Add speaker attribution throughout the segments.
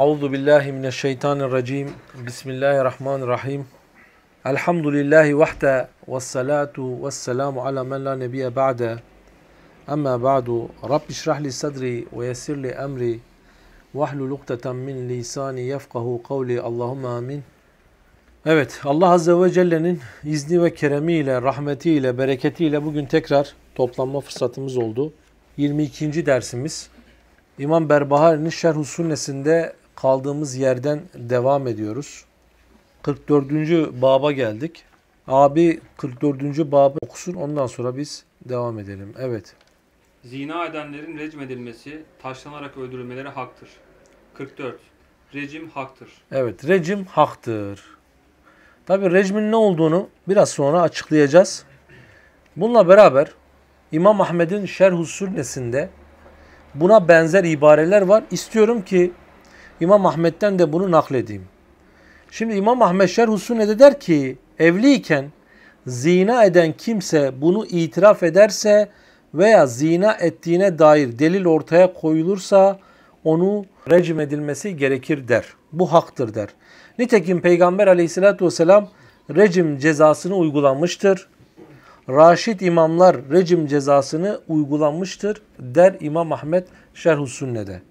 Speaker 1: Euzu billahi mineşşeytanirracim. Bismillahirrahmanirrahim. Elhamdülillahi vahde ve salatu ve selamu ala men la nebiye ba'de. Amma ba'du. Rabbi şrah li sadri ve yessir li emri. Vahlul ukteten min lisani yefkahu kavli. Allahümme amin. Evet Allah Azze ve Celle'nin izni ve keremiyle, rahmetiyle, bereketiyle bugün tekrar toplanma fırsatımız oldu. 22. dersimiz. İmam Berbahari'nin Şerh-i kaldığımız yerden devam ediyoruz. 44. baba geldik. Abi 44. babı okusun ondan sonra biz devam edelim. Evet. Zina edenlerin recm edilmesi, taşlanarak öldürülmeleri haktır. 44. Rejim haktır. Evet, rejim haktır. Tabi rejmin ne olduğunu biraz sonra açıklayacağız. Bununla beraber İmam Ahmed'in Şerhus Sünnesinde buna benzer ibareler var. İstiyorum ki İmam Ahmet'ten de bunu nakledeyim. Şimdi İmam Ahmet Şerh Sünne'de der ki evliyken zina eden kimse bunu itiraf ederse veya zina ettiğine dair delil ortaya koyulursa onu rejim edilmesi gerekir der. Bu haktır der. Nitekim Peygamber aleyhissalatü vesselam rejim cezasını uygulanmıştır. Raşid imamlar rejim cezasını uygulanmıştır der İmam Ahmet Şerhü Sünne'de.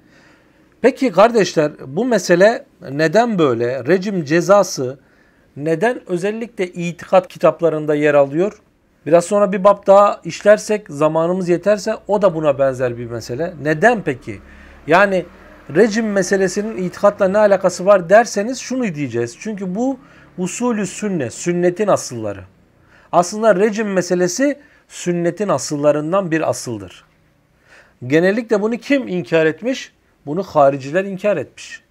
Speaker 1: Peki kardeşler bu mesele neden böyle? Rejim cezası neden özellikle itikat kitaplarında yer alıyor? Biraz sonra bir bab daha işlersek zamanımız yeterse o da buna benzer bir mesele. Neden peki? Yani rejim meselesinin itikatla ne alakası var derseniz şunu diyeceğiz. Çünkü bu usulü sünne, sünnetin asılları. Aslında rejim meselesi sünnetin asıllarından bir asıldır. Genellikle bunu kim inkar etmiş? Bunu hariciler inkar etmiş.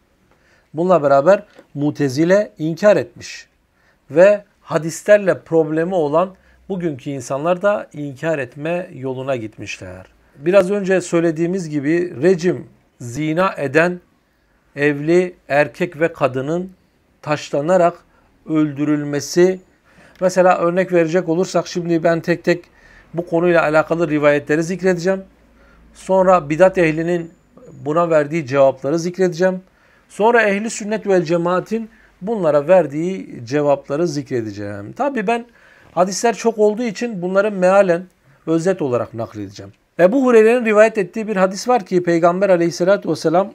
Speaker 1: Bununla beraber mutezile inkar etmiş. Ve hadislerle problemi olan bugünkü insanlar da inkar etme yoluna gitmişler. Biraz önce söylediğimiz gibi rejim zina eden evli erkek ve kadının taşlanarak öldürülmesi mesela örnek verecek olursak şimdi ben tek tek bu konuyla alakalı rivayetleri zikredeceğim. Sonra bidat ehlinin buna verdiği cevapları zikredeceğim. Sonra ehli sünnet vel cemaatin bunlara verdiği cevapları zikredeceğim. Tabi ben hadisler çok olduğu için bunları mealen özet olarak nakledeceğim. Ebu Hureyre'nin rivayet ettiği bir hadis var ki Peygamber aleyhissalatü vesselam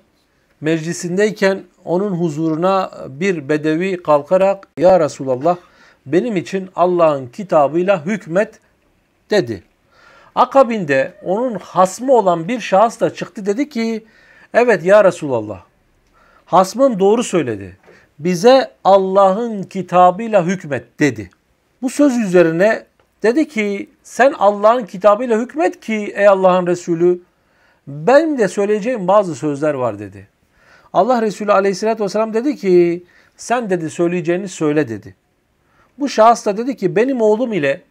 Speaker 1: meclisindeyken onun huzuruna bir bedevi kalkarak Ya Resulallah benim için Allah'ın kitabıyla hükmet dedi. Akabinde onun hasmı olan bir şahıs da çıktı dedi ki evet ya Resulallah hasmım doğru söyledi. Bize Allah'ın kitabıyla hükmet dedi. Bu söz üzerine dedi ki sen Allah'ın kitabıyla hükmet ki ey Allah'ın Resulü benim de söyleyeceğim bazı sözler var dedi. Allah Resulü aleyhissalatü vesselam dedi ki sen dedi söyleyeceğini söyle dedi. Bu şahıs da dedi ki benim oğlum ile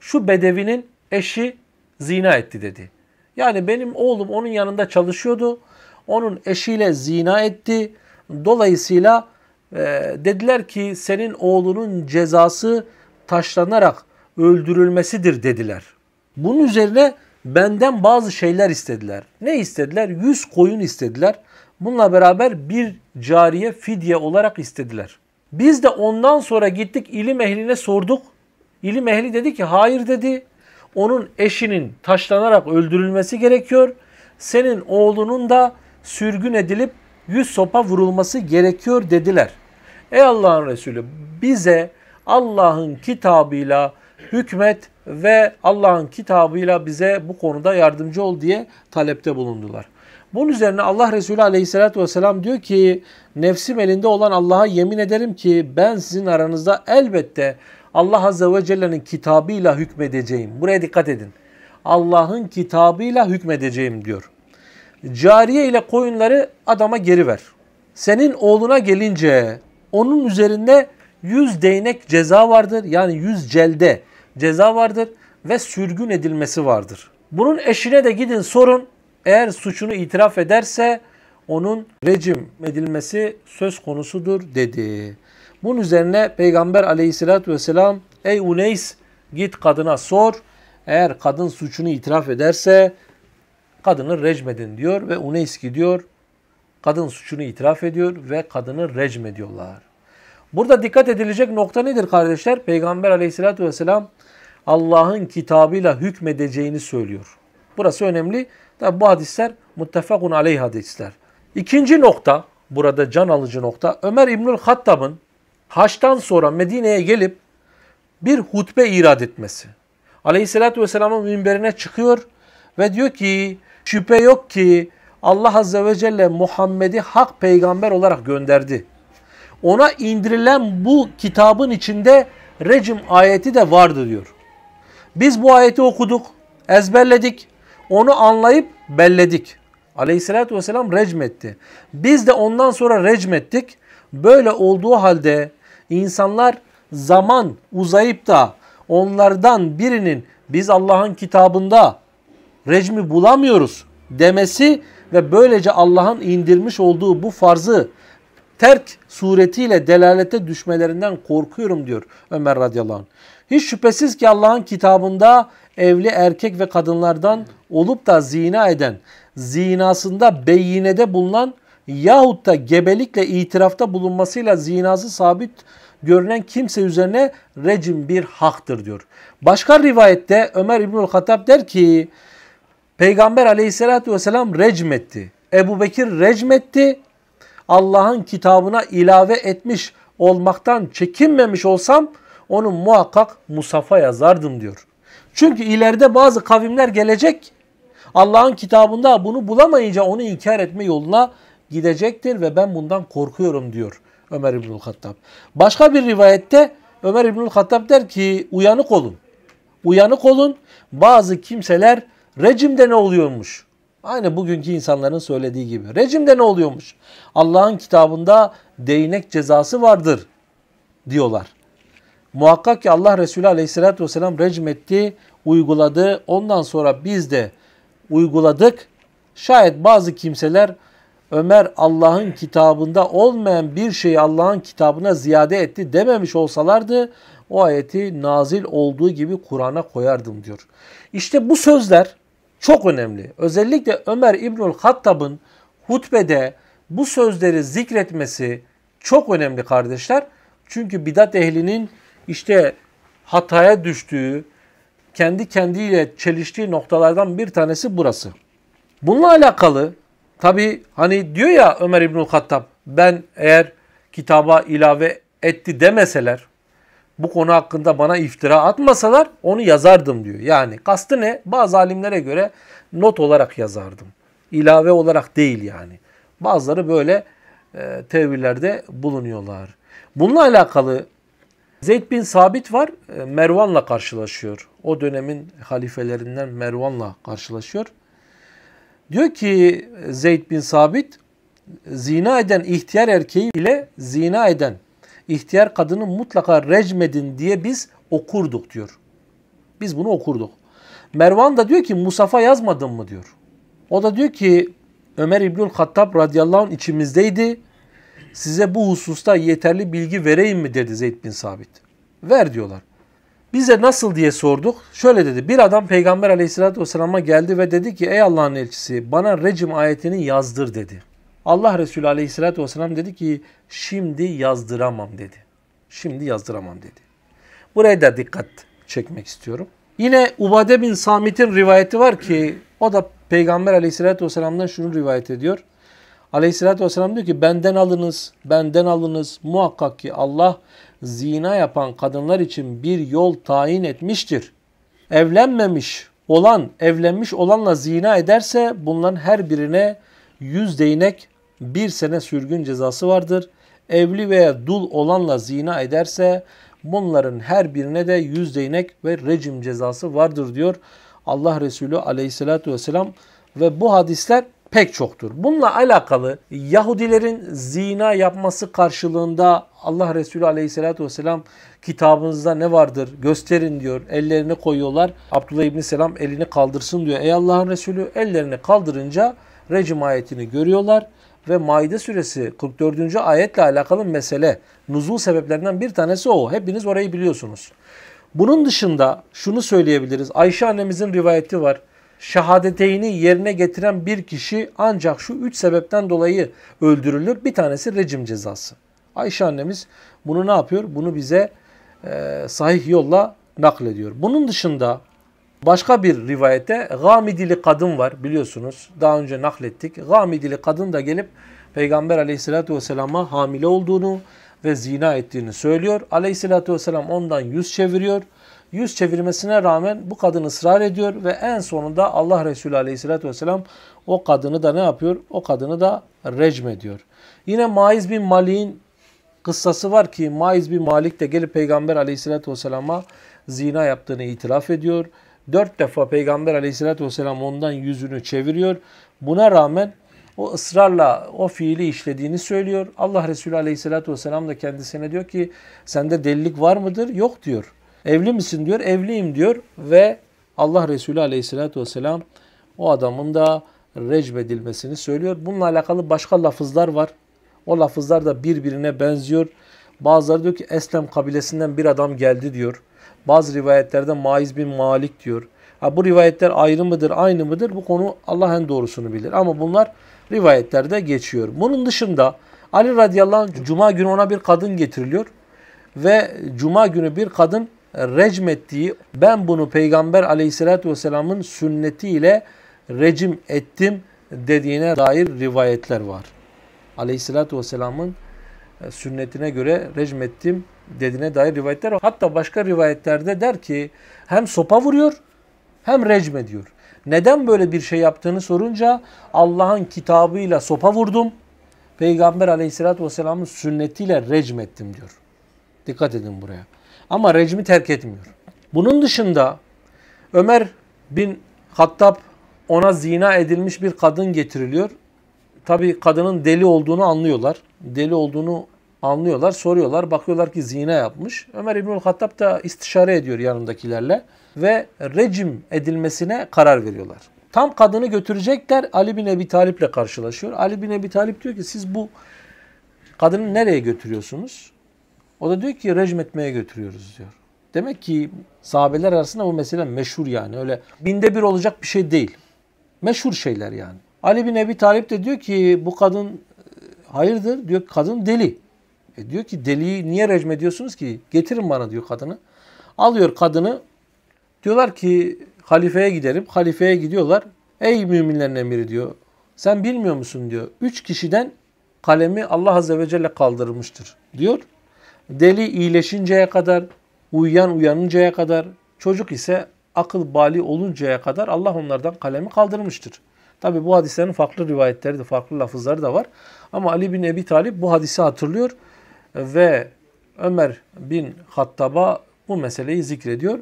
Speaker 1: şu bedevinin eşi zina etti dedi. Yani benim oğlum onun yanında çalışıyordu. Onun eşiyle zina etti. Dolayısıyla e, dediler ki senin oğlunun cezası taşlanarak öldürülmesidir dediler. Bunun üzerine benden bazı şeyler istediler. Ne istediler? Yüz koyun istediler. Bununla beraber bir cariye fidye olarak istediler. Biz de ondan sonra gittik ilim ehline sorduk. İlim ehli dedi ki hayır dedi onun eşinin taşlanarak öldürülmesi gerekiyor. Senin oğlunun da sürgün edilip yüz sopa vurulması gerekiyor dediler. Ey Allah'ın Resulü bize Allah'ın kitabıyla hükmet ve Allah'ın kitabıyla bize bu konuda yardımcı ol diye talepte bulundular. Bunun üzerine Allah Resulü aleyhissalatü vesselam diyor ki nefsim elinde olan Allah'a yemin ederim ki ben sizin aranızda elbette Allah Azze ve Celle'nin kitabıyla hükmedeceğim. Buraya dikkat edin. Allah'ın kitabıyla hükmedeceğim diyor. Cariye ile koyunları adama geri ver. Senin oğluna gelince onun üzerinde yüz değnek ceza vardır. Yani yüz celde ceza vardır ve sürgün edilmesi vardır. Bunun eşine de gidin sorun. Eğer suçunu itiraf ederse onun rejim edilmesi söz konusudur dedi. Bunun üzerine Peygamber aleyhissalatü vesselam ey Uneys git kadına sor. Eğer kadın suçunu itiraf ederse kadını recmedin diyor ve Uneys gidiyor. Kadın suçunu itiraf ediyor ve kadını recmediyorlar. Burada dikkat edilecek nokta nedir kardeşler? Peygamber aleyhissalatü vesselam Allah'ın kitabıyla hükmedeceğini söylüyor. Burası önemli. Tabi bu hadisler muttefakun aleyh hadisler. İkinci nokta, burada can alıcı nokta, Ömer İbnül Hattab'ın Haç'tan sonra Medine'ye gelip bir hutbe irad etmesi. Aleyhisselatü Vesselam'ın minberine çıkıyor ve diyor ki şüphe yok ki Allah Azze ve Celle Muhammed'i hak peygamber olarak gönderdi. Ona indirilen bu kitabın içinde rejim ayeti de vardı diyor. Biz bu ayeti okuduk, ezberledik, onu anlayıp belledik. Aleyhisselatü Vesselam recm etti. Biz de ondan sonra recm ettik Böyle olduğu halde insanlar zaman uzayıp da onlardan birinin biz Allah'ın kitabında recmi bulamıyoruz demesi ve böylece Allah'ın indirmiş olduğu bu farzı terk suretiyle delalete düşmelerinden korkuyorum diyor Ömer radıyallahu anh. Hiç şüphesiz ki Allah'ın kitabında evli erkek ve kadınlardan olup da zina eden, zinasında beyinede bulunan yahut da gebelikle itirafta bulunmasıyla zinası sabit görünen kimse üzerine rejim bir haktır diyor. Başka rivayette Ömer İbnül Hattab der ki Peygamber aleyhissalatü vesselam rejim etti. Ebu Bekir recm etti. Allah'ın kitabına ilave etmiş olmaktan çekinmemiş olsam onu muhakkak Musaf'a yazardım diyor. Çünkü ileride bazı kavimler gelecek. Allah'ın kitabında bunu bulamayınca onu inkar etme yoluna gidecektir ve ben bundan korkuyorum diyor Ömer İbnül Hattab. Başka bir rivayette Ömer İbnül Hattab der ki uyanık olun. Uyanık olun. Bazı kimseler rejimde ne oluyormuş? Aynı bugünkü insanların söylediği gibi. Rejimde ne oluyormuş? Allah'ın kitabında değnek cezası vardır diyorlar. Muhakkak ki Allah Resulü Aleyhisselatü vesselam rejim etti, uyguladı. Ondan sonra biz de uyguladık. Şayet bazı kimseler Ömer Allah'ın kitabında olmayan bir şeyi Allah'ın kitabına ziyade etti dememiş olsalardı o ayeti nazil olduğu gibi Kur'an'a koyardım diyor. İşte bu sözler çok önemli. Özellikle Ömer İbnül Hattab'ın hutbede bu sözleri zikretmesi çok önemli kardeşler. Çünkü bidat ehlinin işte hataya düştüğü, kendi kendiyle çeliştiği noktalardan bir tanesi burası. Bununla alakalı Tabi hani diyor ya Ömer İbnül Hattab ben eğer kitaba ilave etti demeseler bu konu hakkında bana iftira atmasalar onu yazardım diyor. Yani kastı ne? Bazı alimlere göre not olarak yazardım. İlave olarak değil yani. Bazıları böyle e, tevillerde bulunuyorlar. Bununla alakalı Zeyd bin Sabit var. E, Mervan'la karşılaşıyor. O dönemin halifelerinden Mervan'la karşılaşıyor. Diyor ki Zeyd bin Sabit zina eden ihtiyar erkeği ile zina eden ihtiyar kadını mutlaka recmedin diye biz okurduk diyor. Biz bunu okurduk. Mervan da diyor ki Musaf'a yazmadın mı diyor. O da diyor ki Ömer İbnül Hattab radıyallahu anh içimizdeydi. Size bu hususta yeterli bilgi vereyim mi dedi Zeyd bin Sabit. Ver diyorlar. Bize nasıl diye sorduk. Şöyle dedi. Bir adam Peygamber aleyhissalatü vesselama geldi ve dedi ki ey Allah'ın elçisi bana rejim ayetini yazdır dedi. Allah Resulü aleyhissalatü vesselam dedi ki şimdi yazdıramam dedi. Şimdi yazdıramam dedi. Buraya da dikkat çekmek istiyorum. Yine Ubade bin Samit'in rivayeti var ki o da Peygamber aleyhissalatü vesselam'dan şunu rivayet ediyor. Aleyhissalatü vesselam diyor ki benden alınız, benden alınız. Muhakkak ki Allah zina yapan kadınlar için bir yol tayin etmiştir. Evlenmemiş olan evlenmiş olanla zina ederse bunların her birine yüz değnek bir sene sürgün cezası vardır. Evli veya dul olanla zina ederse bunların her birine de yüz değnek ve rejim cezası vardır diyor Allah Resulü aleyhissalatü vesselam. Ve bu hadisler pek çoktur. Bununla alakalı Yahudilerin zina yapması karşılığında Allah Resulü Aleyhisselatü vesselam kitabınızda ne vardır gösterin diyor. Ellerini koyuyorlar. Abdullah İbni Selam elini kaldırsın diyor. Ey Allah'ın Resulü ellerini kaldırınca rejim ayetini görüyorlar. Ve Maide suresi 44. ayetle alakalı mesele nuzul sebeplerinden bir tanesi o. Hepiniz orayı biliyorsunuz. Bunun dışında şunu söyleyebiliriz. Ayşe annemizin rivayeti var şehadeteyni yerine getiren bir kişi ancak şu üç sebepten dolayı öldürülür. Bir tanesi rejim cezası. Ayşe annemiz bunu ne yapıyor? Bunu bize e, sahih yolla naklediyor. Bunun dışında başka bir rivayete Gamidili kadın var biliyorsunuz. Daha önce naklettik. Gamidili kadın da gelip Peygamber aleyhissalatü vesselama hamile olduğunu ve zina ettiğini söylüyor. Aleyhissalatü vesselam ondan yüz çeviriyor yüz çevirmesine rağmen bu kadın ısrar ediyor ve en sonunda Allah Resulü Aleyhisselatü vesselam o kadını da ne yapıyor? O kadını da recm ediyor. Yine Maiz bin Malik'in kıssası var ki Maiz bin Malik de gelip Peygamber Aleyhisselatü vesselama zina yaptığını itiraf ediyor. Dört defa Peygamber Aleyhisselatü vesselam ondan yüzünü çeviriyor. Buna rağmen o ısrarla o fiili işlediğini söylüyor. Allah Resulü Aleyhisselatü vesselam da kendisine diyor ki sende delilik var mıdır? Yok diyor. Evli misin diyor. Evliyim diyor ve Allah Resulü aleyhissalatü vesselam o adamın da recbedilmesini söylüyor. Bununla alakalı başka lafızlar var. O lafızlar da birbirine benziyor. Bazıları diyor ki Eslem kabilesinden bir adam geldi diyor. Bazı rivayetlerde Maiz bin Malik diyor. Ha, bu rivayetler ayrı mıdır, aynı mıdır? Bu konu Allah en doğrusunu bilir. Ama bunlar rivayetlerde geçiyor. Bunun dışında Ali radıyallahu anh cuma günü ona bir kadın getiriliyor. Ve cuma günü bir kadın recmettiği ben bunu Peygamber aleyhissalatü vesselamın sünnetiyle recim ettim dediğine dair rivayetler var. Aleyhissalatü vesselamın e, sünnetine göre ettim dediğine dair rivayetler var. Hatta başka rivayetlerde der ki hem sopa vuruyor hem recm ediyor. Neden böyle bir şey yaptığını sorunca Allah'ın kitabıyla sopa vurdum. Peygamber aleyhissalatü vesselamın sünnetiyle recm ettim diyor. Dikkat edin buraya. Ama rejimi terk etmiyor. Bunun dışında Ömer bin Hattab ona zina edilmiş bir kadın getiriliyor. Tabi kadının deli olduğunu anlıyorlar. Deli olduğunu anlıyorlar, soruyorlar. Bakıyorlar ki zina yapmış. Ömer İbnül Hattab da istişare ediyor yanındakilerle ve rejim edilmesine karar veriyorlar. Tam kadını götürecekler Ali bin Ebi Talip ile karşılaşıyor. Ali bin Ebi Talip diyor ki siz bu kadını nereye götürüyorsunuz? O da diyor ki rejim etmeye götürüyoruz diyor. Demek ki sahabeler arasında bu mesele meşhur yani. Öyle binde bir olacak bir şey değil. Meşhur şeyler yani. Ali bin Ebi Talip de diyor ki bu kadın e, hayırdır? Diyor kadın deli. E diyor ki deliyi niye rejim ediyorsunuz ki? Getirin bana diyor kadını. Alıyor kadını. Diyorlar ki halifeye giderim Halifeye gidiyorlar. Ey müminlerin emiri diyor. Sen bilmiyor musun diyor. Üç kişiden kalemi Allah Azze ve Celle kaldırmıştır diyor. Deli iyileşinceye kadar, uyuyan uyanıncaya kadar, çocuk ise akıl bali oluncaya kadar Allah onlardan kalemi kaldırmıştır. Tabi bu hadislerin farklı rivayetleri de farklı lafızları da var. Ama Ali bin Ebi Talip bu hadisi hatırlıyor ve Ömer bin Hattab'a bu meseleyi zikrediyor.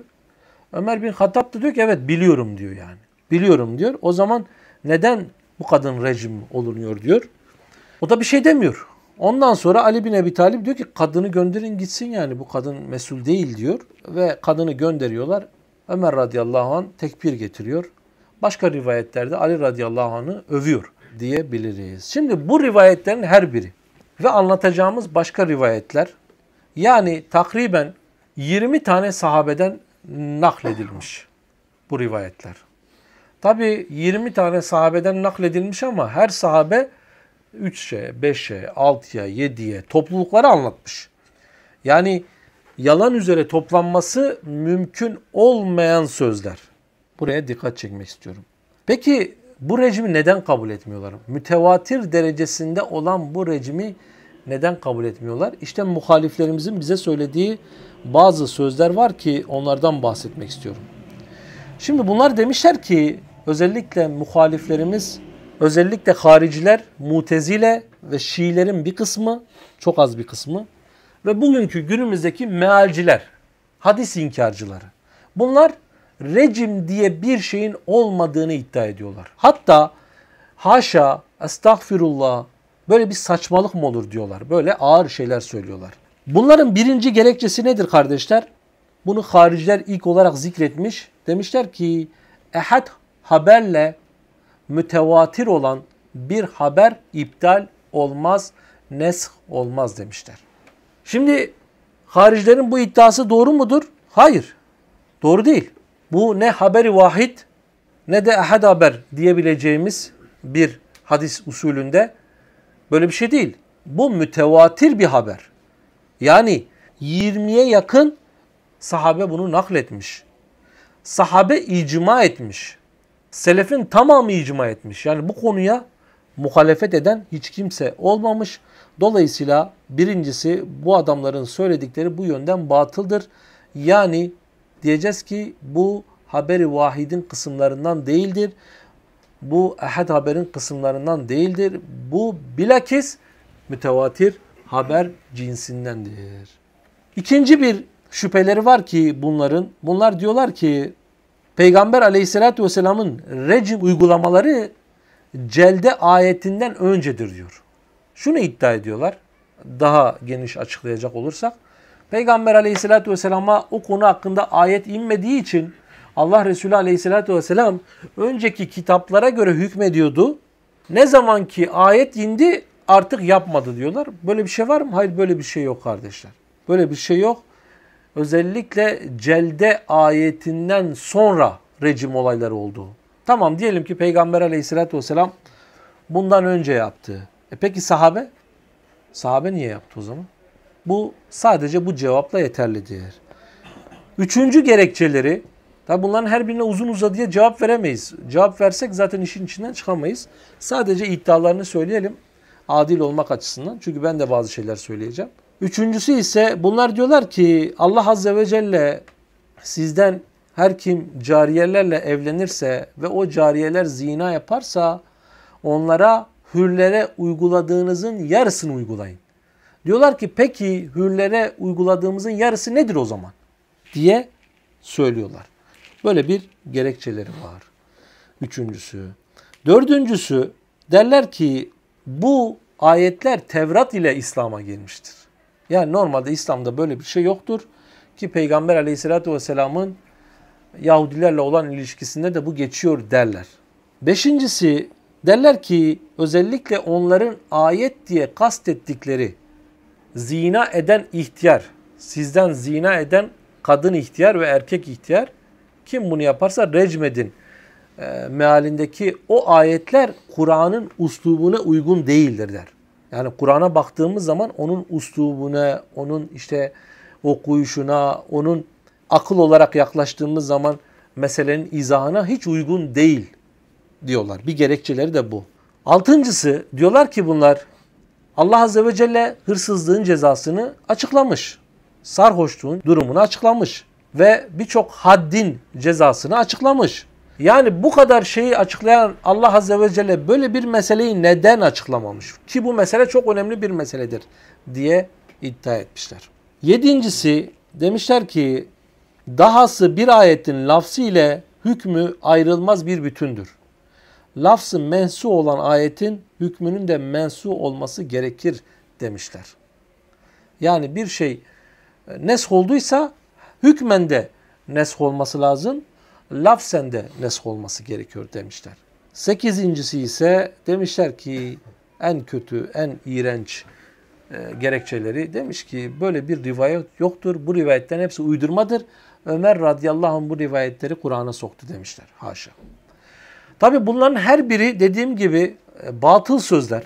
Speaker 1: Ömer bin Hattab da diyor ki evet biliyorum diyor yani. Biliyorum diyor. O zaman neden bu kadın rejim olunuyor diyor. O da bir şey demiyor. Ondan sonra Ali bin Ebi Talip diyor ki kadını gönderin gitsin yani bu kadın mesul değil diyor. Ve kadını gönderiyorlar. Ömer radıyallahu an tekbir getiriyor. Başka rivayetlerde Ali radıyallahu anı övüyor diyebiliriz. Şimdi bu rivayetlerin her biri ve anlatacağımız başka rivayetler yani takriben 20 tane sahabeden nakledilmiş bu rivayetler. Tabi 20 tane sahabeden nakledilmiş ama her sahabe 3'e, 5'e, 6'ya, 7'ye toplulukları anlatmış. Yani yalan üzere toplanması mümkün olmayan sözler. Buraya dikkat çekmek istiyorum. Peki bu rejimi neden kabul etmiyorlar? Mütevatir derecesinde olan bu rejimi neden kabul etmiyorlar? İşte muhaliflerimizin bize söylediği bazı sözler var ki onlardan bahsetmek istiyorum. Şimdi bunlar demişler ki özellikle muhaliflerimiz Özellikle hariciler, mutezile ve Şiilerin bir kısmı, çok az bir kısmı ve bugünkü günümüzdeki mealciler, hadis inkarcıları. Bunlar rejim diye bir şeyin olmadığını iddia ediyorlar. Hatta haşa, estağfirullah böyle bir saçmalık mı olur diyorlar. Böyle ağır şeyler söylüyorlar. Bunların birinci gerekçesi nedir kardeşler? Bunu hariciler ilk olarak zikretmiş. Demişler ki ehad haberle mütevatir olan bir haber iptal olmaz, nesh olmaz demişler. Şimdi haricilerin bu iddiası doğru mudur? Hayır. Doğru değil. Bu ne haberi vahid ne de ahad haber diyebileceğimiz bir hadis usulünde böyle bir şey değil. Bu mütevatir bir haber. Yani 20'ye yakın sahabe bunu nakletmiş. Sahabe icma etmiş selefin tamamı icma etmiş. Yani bu konuya muhalefet eden hiç kimse olmamış. Dolayısıyla birincisi bu adamların söyledikleri bu yönden batıldır. Yani diyeceğiz ki bu haberi vahidin kısımlarından değildir. Bu ehad haberin kısımlarından değildir. Bu bilakis mütevatir haber cinsindendir. İkinci bir şüpheleri var ki bunların. Bunlar diyorlar ki Peygamber aleyhissalatü vesselamın rejim uygulamaları celde ayetinden öncedir diyor. Şunu iddia ediyorlar. Daha geniş açıklayacak olursak. Peygamber aleyhissalatü vesselama o konu hakkında ayet inmediği için Allah Resulü aleyhissalatü vesselam önceki kitaplara göre hükmediyordu. Ne zaman ki ayet indi artık yapmadı diyorlar. Böyle bir şey var mı? Hayır böyle bir şey yok kardeşler. Böyle bir şey yok özellikle celde ayetinden sonra rejim olayları oldu. Tamam diyelim ki Peygamber aleyhissalatü vesselam bundan önce yaptı. E peki sahabe? Sahabe niye yaptı o zaman? Bu sadece bu cevapla yeterlidir. Üçüncü gerekçeleri, tabi bunların her birine uzun uzadıya cevap veremeyiz. Cevap versek zaten işin içinden çıkamayız. Sadece iddialarını söyleyelim adil olmak açısından. Çünkü ben de bazı şeyler söyleyeceğim. Üçüncüsü ise bunlar diyorlar ki Allah Azze ve Celle sizden her kim cariyelerle evlenirse ve o cariyeler zina yaparsa onlara hürlere uyguladığınızın yarısını uygulayın. Diyorlar ki peki hürlere uyguladığımızın yarısı nedir o zaman diye söylüyorlar. Böyle bir gerekçeleri var. Üçüncüsü. Dördüncüsü derler ki bu ayetler Tevrat ile İslam'a gelmiştir. Yani normalde İslam'da böyle bir şey yoktur. Ki Peygamber aleyhissalatü vesselamın Yahudilerle olan ilişkisinde de bu geçiyor derler. Beşincisi derler ki özellikle onların ayet diye kastettikleri zina eden ihtiyar, sizden zina eden kadın ihtiyar ve erkek ihtiyar kim bunu yaparsa recmedin e, mealindeki o ayetler Kur'an'ın uslubuna uygun değildir der. Yani Kur'an'a baktığımız zaman onun uslubuna, onun işte okuyuşuna, onun akıl olarak yaklaştığımız zaman meselenin izahına hiç uygun değil diyorlar. Bir gerekçeleri de bu. Altıncısı diyorlar ki bunlar Allah Azze ve Celle hırsızlığın cezasını açıklamış. Sarhoşluğun durumunu açıklamış ve birçok haddin cezasını açıklamış. Yani bu kadar şeyi açıklayan Allah Azze ve Celle böyle bir meseleyi neden açıklamamış? Ki bu mesele çok önemli bir meseledir diye iddia etmişler. Yedincisi demişler ki dahası bir ayetin lafzı ile hükmü ayrılmaz bir bütündür. Lafzı mensu olan ayetin hükmünün de mensu olması gerekir demişler. Yani bir şey e, nesh olduysa hükmen de nesh olması lazım Laf sende nesk olması gerekiyor demişler. Sekizincisi ise demişler ki en kötü, en iğrenç e, gerekçeleri demiş ki böyle bir rivayet yoktur. Bu rivayetlerin hepsi uydurmadır. Ömer radıyallahu anh bu rivayetleri Kur'an'a soktu demişler. Haşa. Tabi bunların her biri dediğim gibi e, batıl sözler.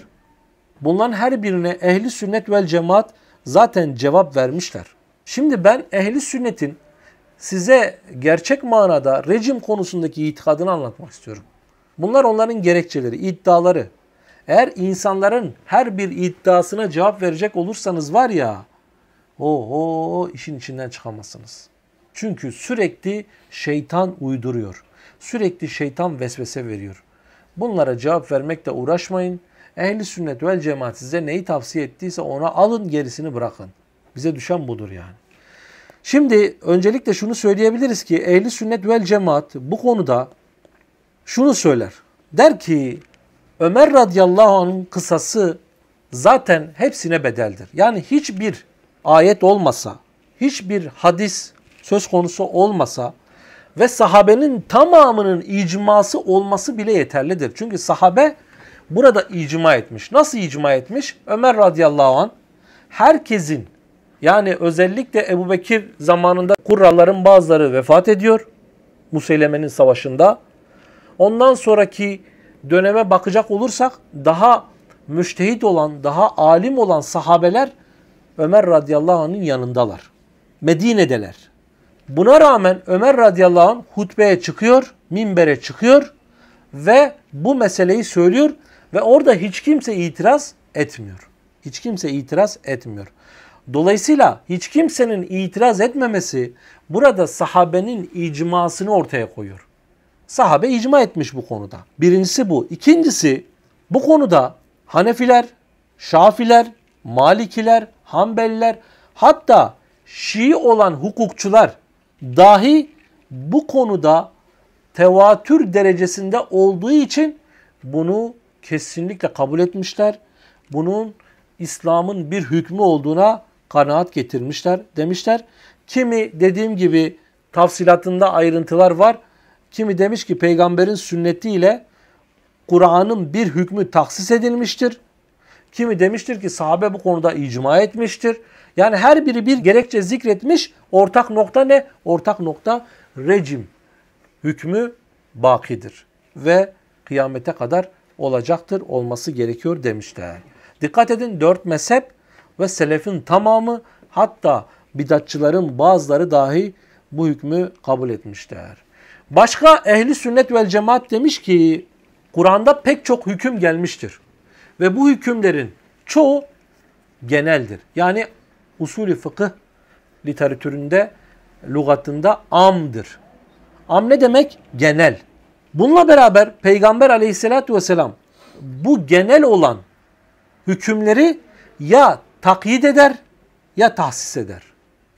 Speaker 1: Bunların her birine ehli sünnet vel cemaat zaten cevap vermişler. Şimdi ben ehli sünnetin size gerçek manada rejim konusundaki itikadını anlatmak istiyorum. Bunlar onların gerekçeleri, iddiaları. Eğer insanların her bir iddiasına cevap verecek olursanız var ya, oho işin içinden çıkamazsınız. Çünkü sürekli şeytan uyduruyor. Sürekli şeytan vesvese veriyor. Bunlara cevap vermekle uğraşmayın. Ehli sünnet vel cemaat size neyi tavsiye ettiyse ona alın gerisini bırakın. Bize düşen budur yani. Şimdi öncelikle şunu söyleyebiliriz ki ehli sünnet vel cemaat bu konuda şunu söyler. Der ki Ömer radıyallahu anh'ın kısası zaten hepsine bedeldir. Yani hiçbir ayet olmasa, hiçbir hadis söz konusu olmasa ve sahabenin tamamının icması olması bile yeterlidir. Çünkü sahabe burada icma etmiş. Nasıl icma etmiş? Ömer radıyallahu anh herkesin yani özellikle Ebu Bekir zamanında kurraların bazıları vefat ediyor. Museyleme'nin savaşında. Ondan sonraki döneme bakacak olursak daha müştehit olan, daha alim olan sahabeler Ömer radıyallahu anh'ın yanındalar. Medine'deler. Buna rağmen Ömer radıyallahu anh hutbeye çıkıyor, minbere çıkıyor ve bu meseleyi söylüyor ve orada hiç kimse itiraz etmiyor. Hiç kimse itiraz etmiyor. Dolayısıyla hiç kimsenin itiraz etmemesi burada sahabenin icmasını ortaya koyuyor. Sahabe icma etmiş bu konuda. Birincisi bu. İkincisi bu konuda Hanefiler, Şafiler, Malikiler, Hanbeliler hatta Şii olan hukukçular dahi bu konuda tevatür derecesinde olduğu için bunu kesinlikle kabul etmişler. Bunun İslam'ın bir hükmü olduğuna kanaat getirmişler demişler. Kimi dediğim gibi tafsilatında ayrıntılar var. Kimi demiş ki peygamberin sünnetiyle Kur'an'ın bir hükmü taksis edilmiştir. Kimi demiştir ki sahabe bu konuda icma etmiştir. Yani her biri bir gerekçe zikretmiş. Ortak nokta ne? Ortak nokta rejim hükmü bakidir ve kıyamete kadar olacaktır, olması gerekiyor demişler. Dikkat edin dört mezhep ve selefin tamamı hatta bidatçıların bazıları dahi bu hükmü kabul etmişler. Başka ehli sünnet vel cemaat demiş ki Kur'an'da pek çok hüküm gelmiştir. Ve bu hükümlerin çoğu geneldir. Yani usulü fıkıh literatüründe, lugatında amdır. Am ne demek? Genel. Bununla beraber Peygamber aleyhissalatü vesselam bu genel olan hükümleri ya takyit eder ya tahsis eder.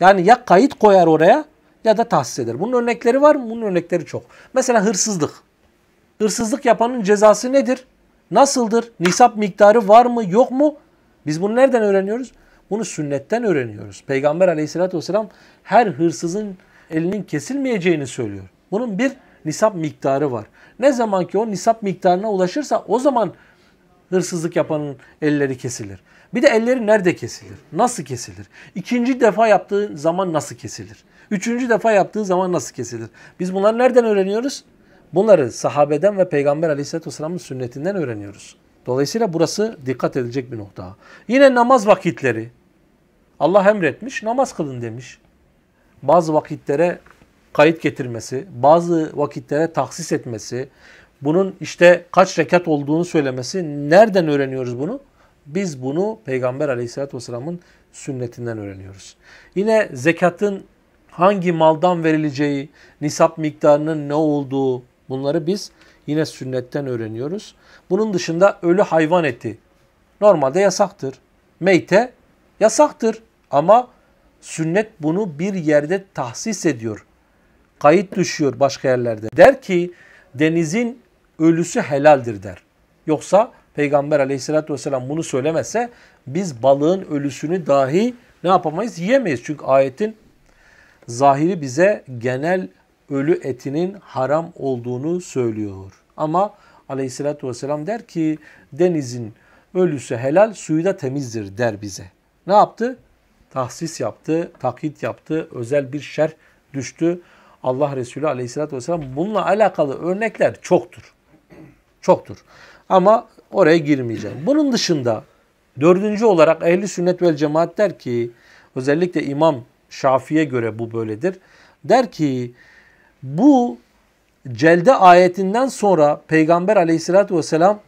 Speaker 1: Yani ya kayıt koyar oraya ya da tahsis eder. Bunun örnekleri var mı? Bunun örnekleri çok. Mesela hırsızlık. Hırsızlık yapanın cezası nedir? Nasıldır? Nisap miktarı var mı yok mu? Biz bunu nereden öğreniyoruz? Bunu sünnetten öğreniyoruz. Peygamber aleyhissalatü vesselam her hırsızın elinin kesilmeyeceğini söylüyor. Bunun bir nisap miktarı var. Ne zaman ki o nisap miktarına ulaşırsa o zaman hırsızlık yapanın elleri kesilir. Bir de elleri nerede kesilir? Nasıl kesilir? İkinci defa yaptığı zaman nasıl kesilir? Üçüncü defa yaptığı zaman nasıl kesilir? Biz bunları nereden öğreniyoruz? Bunları sahabeden ve Peygamber aleyhissalatü vesselamın sünnetinden öğreniyoruz. Dolayısıyla burası dikkat edilecek bir nokta. Yine namaz vakitleri. Allah emretmiş namaz kılın demiş. Bazı vakitlere kayıt getirmesi, bazı vakitlere taksis etmesi, bunun işte kaç rekat olduğunu söylemesi nereden öğreniyoruz bunu? Biz bunu Peygamber aleyhissalatü vesselamın sünnetinden öğreniyoruz. Yine zekatın hangi maldan verileceği, nisap miktarının ne olduğu bunları biz yine sünnetten öğreniyoruz. Bunun dışında ölü hayvan eti normalde yasaktır. Meyte yasaktır ama sünnet bunu bir yerde tahsis ediyor. Kayıt düşüyor başka yerlerde. Der ki denizin ölüsü helaldir der. Yoksa Peygamber aleyhissalatü vesselam bunu söylemezse biz balığın ölüsünü dahi ne yapamayız? Yiyemeyiz. Çünkü ayetin zahiri bize genel ölü etinin haram olduğunu söylüyor. Ama aleyhissalatü vesselam der ki denizin ölüsü helal suyu da temizdir der bize. Ne yaptı? Tahsis yaptı, takit yaptı, özel bir şer düştü. Allah Resulü aleyhissalatü vesselam bununla alakalı örnekler çoktur. Çoktur. Ama oraya girmeyeceğim. Bunun dışında dördüncü olarak ehli sünnet vel cemaat der ki özellikle İmam Şafi'ye göre bu böyledir. Der ki bu celde ayetinden sonra Peygamber aleyhissalatü vesselam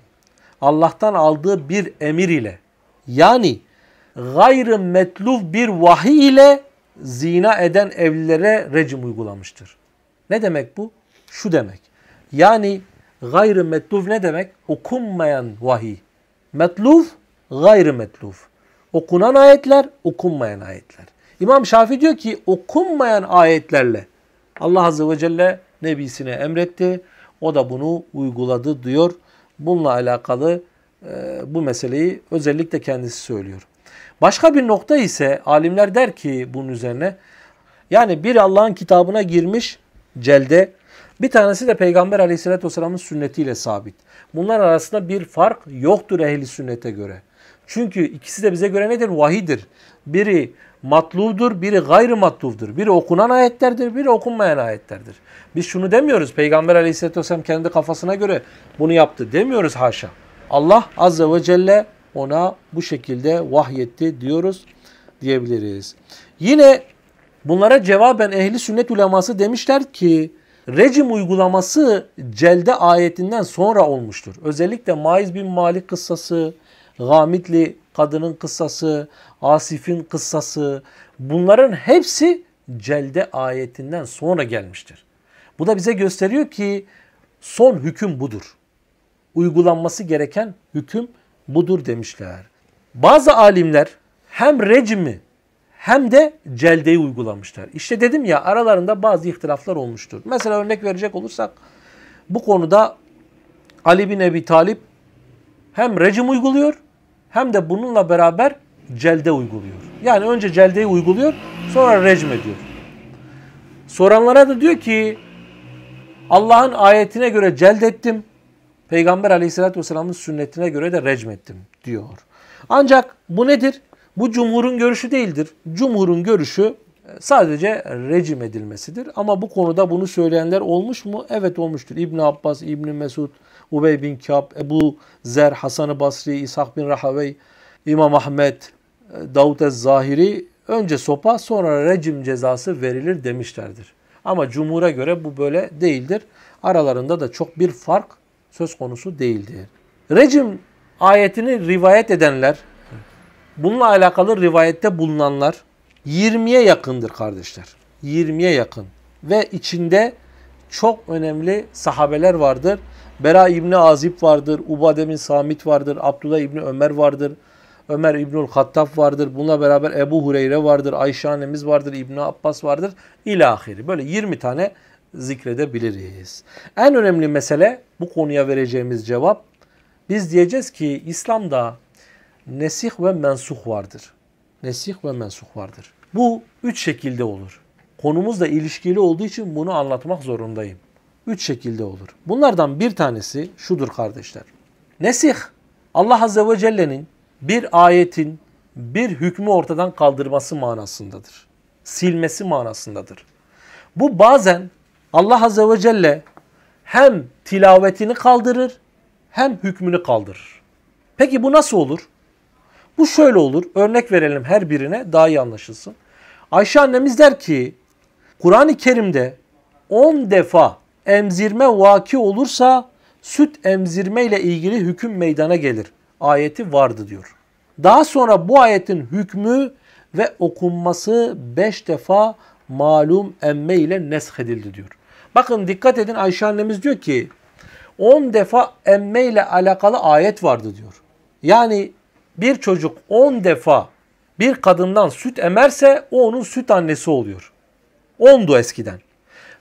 Speaker 1: Allah'tan aldığı bir emir ile yani gayrı metluf bir vahiy ile zina eden evlilere rejim uygulamıştır. Ne demek bu? Şu demek. Yani Gayrı metluf ne demek? Okunmayan vahiy. Metluf, gayrı metluf. Okunan ayetler, okunmayan ayetler. İmam Şafi diyor ki okunmayan ayetlerle Allah Azze ve Celle Nebisine emretti. O da bunu uyguladı diyor. Bununla alakalı e, bu meseleyi özellikle kendisi söylüyor. Başka bir nokta ise alimler der ki bunun üzerine yani bir Allah'ın kitabına girmiş celde bir tanesi de Peygamber aleyhissalatü vesselamın sünnetiyle sabit. Bunlar arasında bir fark yoktur ehli sünnete göre. Çünkü ikisi de bize göre nedir? Vahidir. Biri matluvdur, biri gayrı matluvdur. Biri okunan ayetlerdir, biri okunmayan ayetlerdir. Biz şunu demiyoruz. Peygamber aleyhissalatü vesselam kendi kafasına göre bunu yaptı demiyoruz haşa. Allah azze ve celle ona bu şekilde vahyetti diyoruz diyebiliriz. Yine bunlara cevaben ehli sünnet uleması demişler ki Rejim uygulaması celde ayetinden sonra olmuştur. Özellikle Maiz bin Malik kıssası, Gamitli kadının kıssası, Asif'in kıssası bunların hepsi celde ayetinden sonra gelmiştir. Bu da bize gösteriyor ki son hüküm budur. Uygulanması gereken hüküm budur demişler. Bazı alimler hem rejimi hem de celdeyi uygulamışlar. İşte dedim ya aralarında bazı ihtilaflar olmuştur. Mesela örnek verecek olursak bu konuda Ali bin Ebi Talip hem rejim uyguluyor hem de bununla beraber celde uyguluyor. Yani önce celdeyi uyguluyor sonra rejim ediyor. Soranlara da diyor ki Allah'ın ayetine göre celd ettim. Peygamber aleyhissalatü vesselamın sünnetine göre de ettim diyor. Ancak bu nedir? Bu cumhurun görüşü değildir. Cumhurun görüşü e, sadece rejim edilmesidir. Ama bu konuda bunu söyleyenler olmuş mu? Evet olmuştur. İbn Abbas, İbn Mesud, Ubey bin Kab, Ebu Zer, Hasan-ı Basri, İshak bin Rahavey, İmam Ahmet, e, Davut ez-Zahiri önce sopa sonra rejim cezası verilir demişlerdir. Ama cumhura göre bu böyle değildir. Aralarında da çok bir fark söz konusu değildir. Rejim ayetini rivayet edenler Bununla alakalı rivayette bulunanlar 20'ye yakındır kardeşler. 20'ye yakın. Ve içinde çok önemli sahabeler vardır. Bera İbni Azib vardır, Ubade bin Samit vardır, Abdullah İbni Ömer vardır, Ömer İbnül Hattab vardır. Bununla beraber Ebu Hureyre vardır, Ayşe annemiz vardır, İbni Abbas vardır. İlahiri. Böyle 20 tane zikredebiliriz. En önemli mesele bu konuya vereceğimiz cevap. Biz diyeceğiz ki İslam'da nesih ve mensuh vardır. Nesih ve mensuh vardır. Bu üç şekilde olur. Konumuzla ilişkili olduğu için bunu anlatmak zorundayım. Üç şekilde olur. Bunlardan bir tanesi şudur kardeşler. Nesih, Allah Azze ve Celle'nin bir ayetin bir hükmü ortadan kaldırması manasındadır. Silmesi manasındadır. Bu bazen Allah Azze ve Celle hem tilavetini kaldırır hem hükmünü kaldırır. Peki bu nasıl olur? Bu şöyle olur. Örnek verelim her birine daha iyi anlaşılsın. Ayşe annemiz der ki Kur'an-ı Kerim'de 10 defa emzirme vaki olursa süt emzirme ile ilgili hüküm meydana gelir. Ayeti vardı diyor. Daha sonra bu ayetin hükmü ve okunması 5 defa malum emme ile nesk diyor. Bakın dikkat edin Ayşe annemiz diyor ki 10 defa emme ile alakalı ayet vardı diyor. Yani bir çocuk 10 defa bir kadından süt emerse o onun süt annesi oluyor. 10'du eskiden.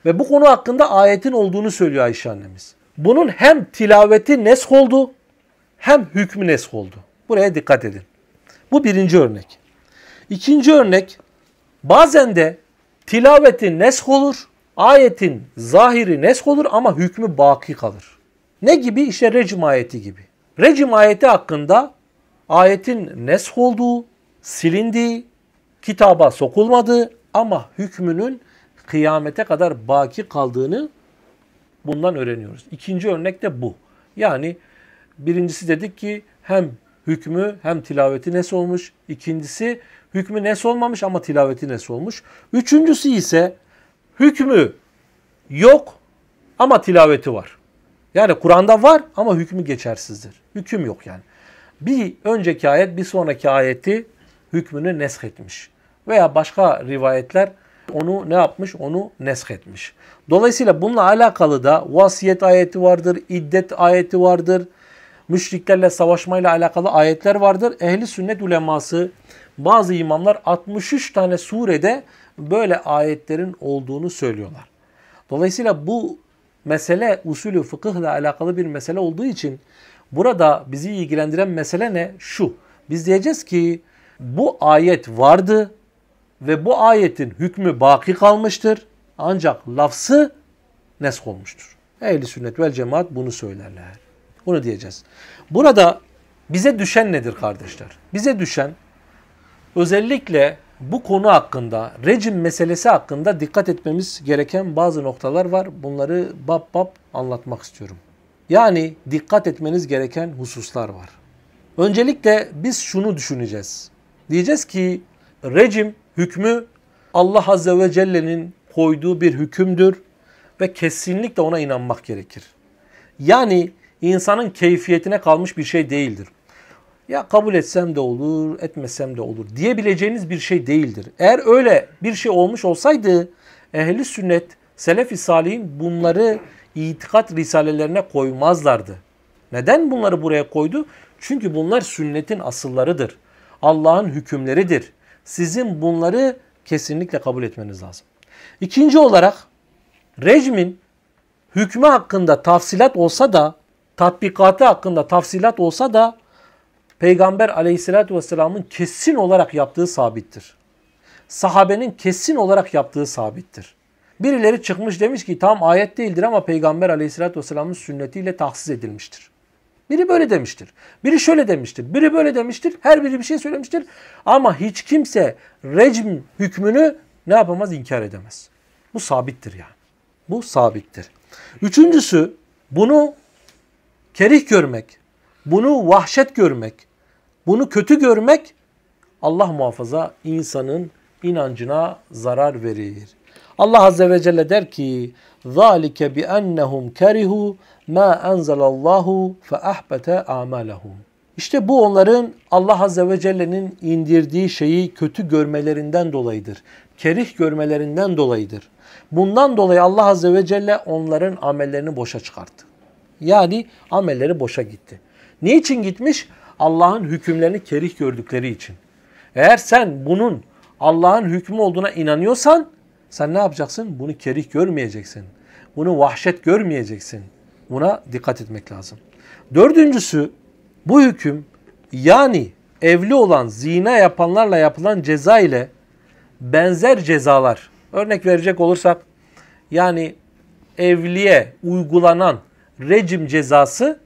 Speaker 1: Ve bu konu hakkında ayetin olduğunu söylüyor Ayşe annemiz. Bunun hem tilaveti nesk oldu hem hükmü nesk oldu. Buraya dikkat edin. Bu birinci örnek. İkinci örnek bazen de tilaveti nesk olur, ayetin zahiri nesk olur ama hükmü baki kalır. Ne gibi? İşte recim ayeti gibi. Recim ayeti hakkında ayetin nesh olduğu, silindi, kitaba sokulmadı ama hükmünün kıyamete kadar baki kaldığını bundan öğreniyoruz. İkinci örnek de bu. Yani birincisi dedik ki hem hükmü hem tilaveti nes olmuş. İkincisi hükmü nes olmamış ama tilaveti nes olmuş. Üçüncüsü ise hükmü yok ama tilaveti var. Yani Kur'an'da var ama hükmü geçersizdir. Hüküm yok yani bir önceki ayet bir sonraki ayeti hükmünü neshetmiş. Veya başka rivayetler onu ne yapmış? Onu neshetmiş. Dolayısıyla bununla alakalı da vasiyet ayeti vardır, iddet ayeti vardır, müşriklerle savaşmayla alakalı ayetler vardır. Ehli sünnet uleması, bazı imamlar 63 tane surede böyle ayetlerin olduğunu söylüyorlar. Dolayısıyla bu mesele usulü fıkıhla alakalı bir mesele olduğu için Burada bizi ilgilendiren mesele ne? Şu. Biz diyeceğiz ki bu ayet vardı ve bu ayetin hükmü baki kalmıştır. Ancak lafzı nesk olmuştur. Ehli sünnet vel cemaat bunu söylerler. Bunu diyeceğiz. Burada bize düşen nedir kardeşler? Bize düşen özellikle bu konu hakkında, rejim meselesi hakkında dikkat etmemiz gereken bazı noktalar var. Bunları bab bab anlatmak istiyorum. Yani dikkat etmeniz gereken hususlar var. Öncelikle biz şunu düşüneceğiz. Diyeceğiz ki rejim hükmü Allah Azze ve Celle'nin koyduğu bir hükümdür ve kesinlikle ona inanmak gerekir. Yani insanın keyfiyetine kalmış bir şey değildir. Ya kabul etsem de olur, etmesem de olur diyebileceğiniz bir şey değildir. Eğer öyle bir şey olmuş olsaydı ehli sünnet, selefi salihin bunları itikat risalelerine koymazlardı. Neden bunları buraya koydu? Çünkü bunlar sünnetin asıllarıdır. Allah'ın hükümleridir. Sizin bunları kesinlikle kabul etmeniz lazım. İkinci olarak rejimin hükmü hakkında tafsilat olsa da tatbikatı hakkında tafsilat olsa da Peygamber aleyhissalatü vesselamın kesin olarak yaptığı sabittir. Sahabenin kesin olarak yaptığı sabittir. Birileri çıkmış demiş ki tam ayet değildir ama Peygamber aleyhissalatü vesselamın sünnetiyle tahsis edilmiştir. Biri böyle demiştir. Biri şöyle demiştir. Biri böyle demiştir. Her biri bir şey söylemiştir. Ama hiç kimse recm hükmünü ne yapamaz? inkar edemez. Bu sabittir yani. Bu sabittir. Üçüncüsü bunu kerih görmek, bunu vahşet görmek, bunu kötü görmek Allah muhafaza insanın inancına zarar verir. Allah Azze ve Celle der ki ذَٰلِكَ بِأَنَّهُمْ كَرِهُ مَا أَنْزَلَ اللّٰهُ فَأَحْبَتَ أَعْمَالَهُمْ İşte bu onların Allah Azze ve Celle'nin indirdiği şeyi kötü görmelerinden dolayıdır. Kerih görmelerinden dolayıdır. Bundan dolayı Allah Azze ve Celle onların amellerini boşa çıkarttı. Yani amelleri boşa gitti. Niçin gitmiş? Allah'ın hükümlerini kerih gördükleri için. Eğer sen bunun Allah'ın hükmü olduğuna inanıyorsan sen ne yapacaksın? Bunu kerih görmeyeceksin. Bunu vahşet görmeyeceksin. Buna dikkat etmek lazım. Dördüncüsü bu hüküm yani evli olan zina yapanlarla yapılan ceza ile benzer cezalar. Örnek verecek olursak yani evliye uygulanan rejim cezası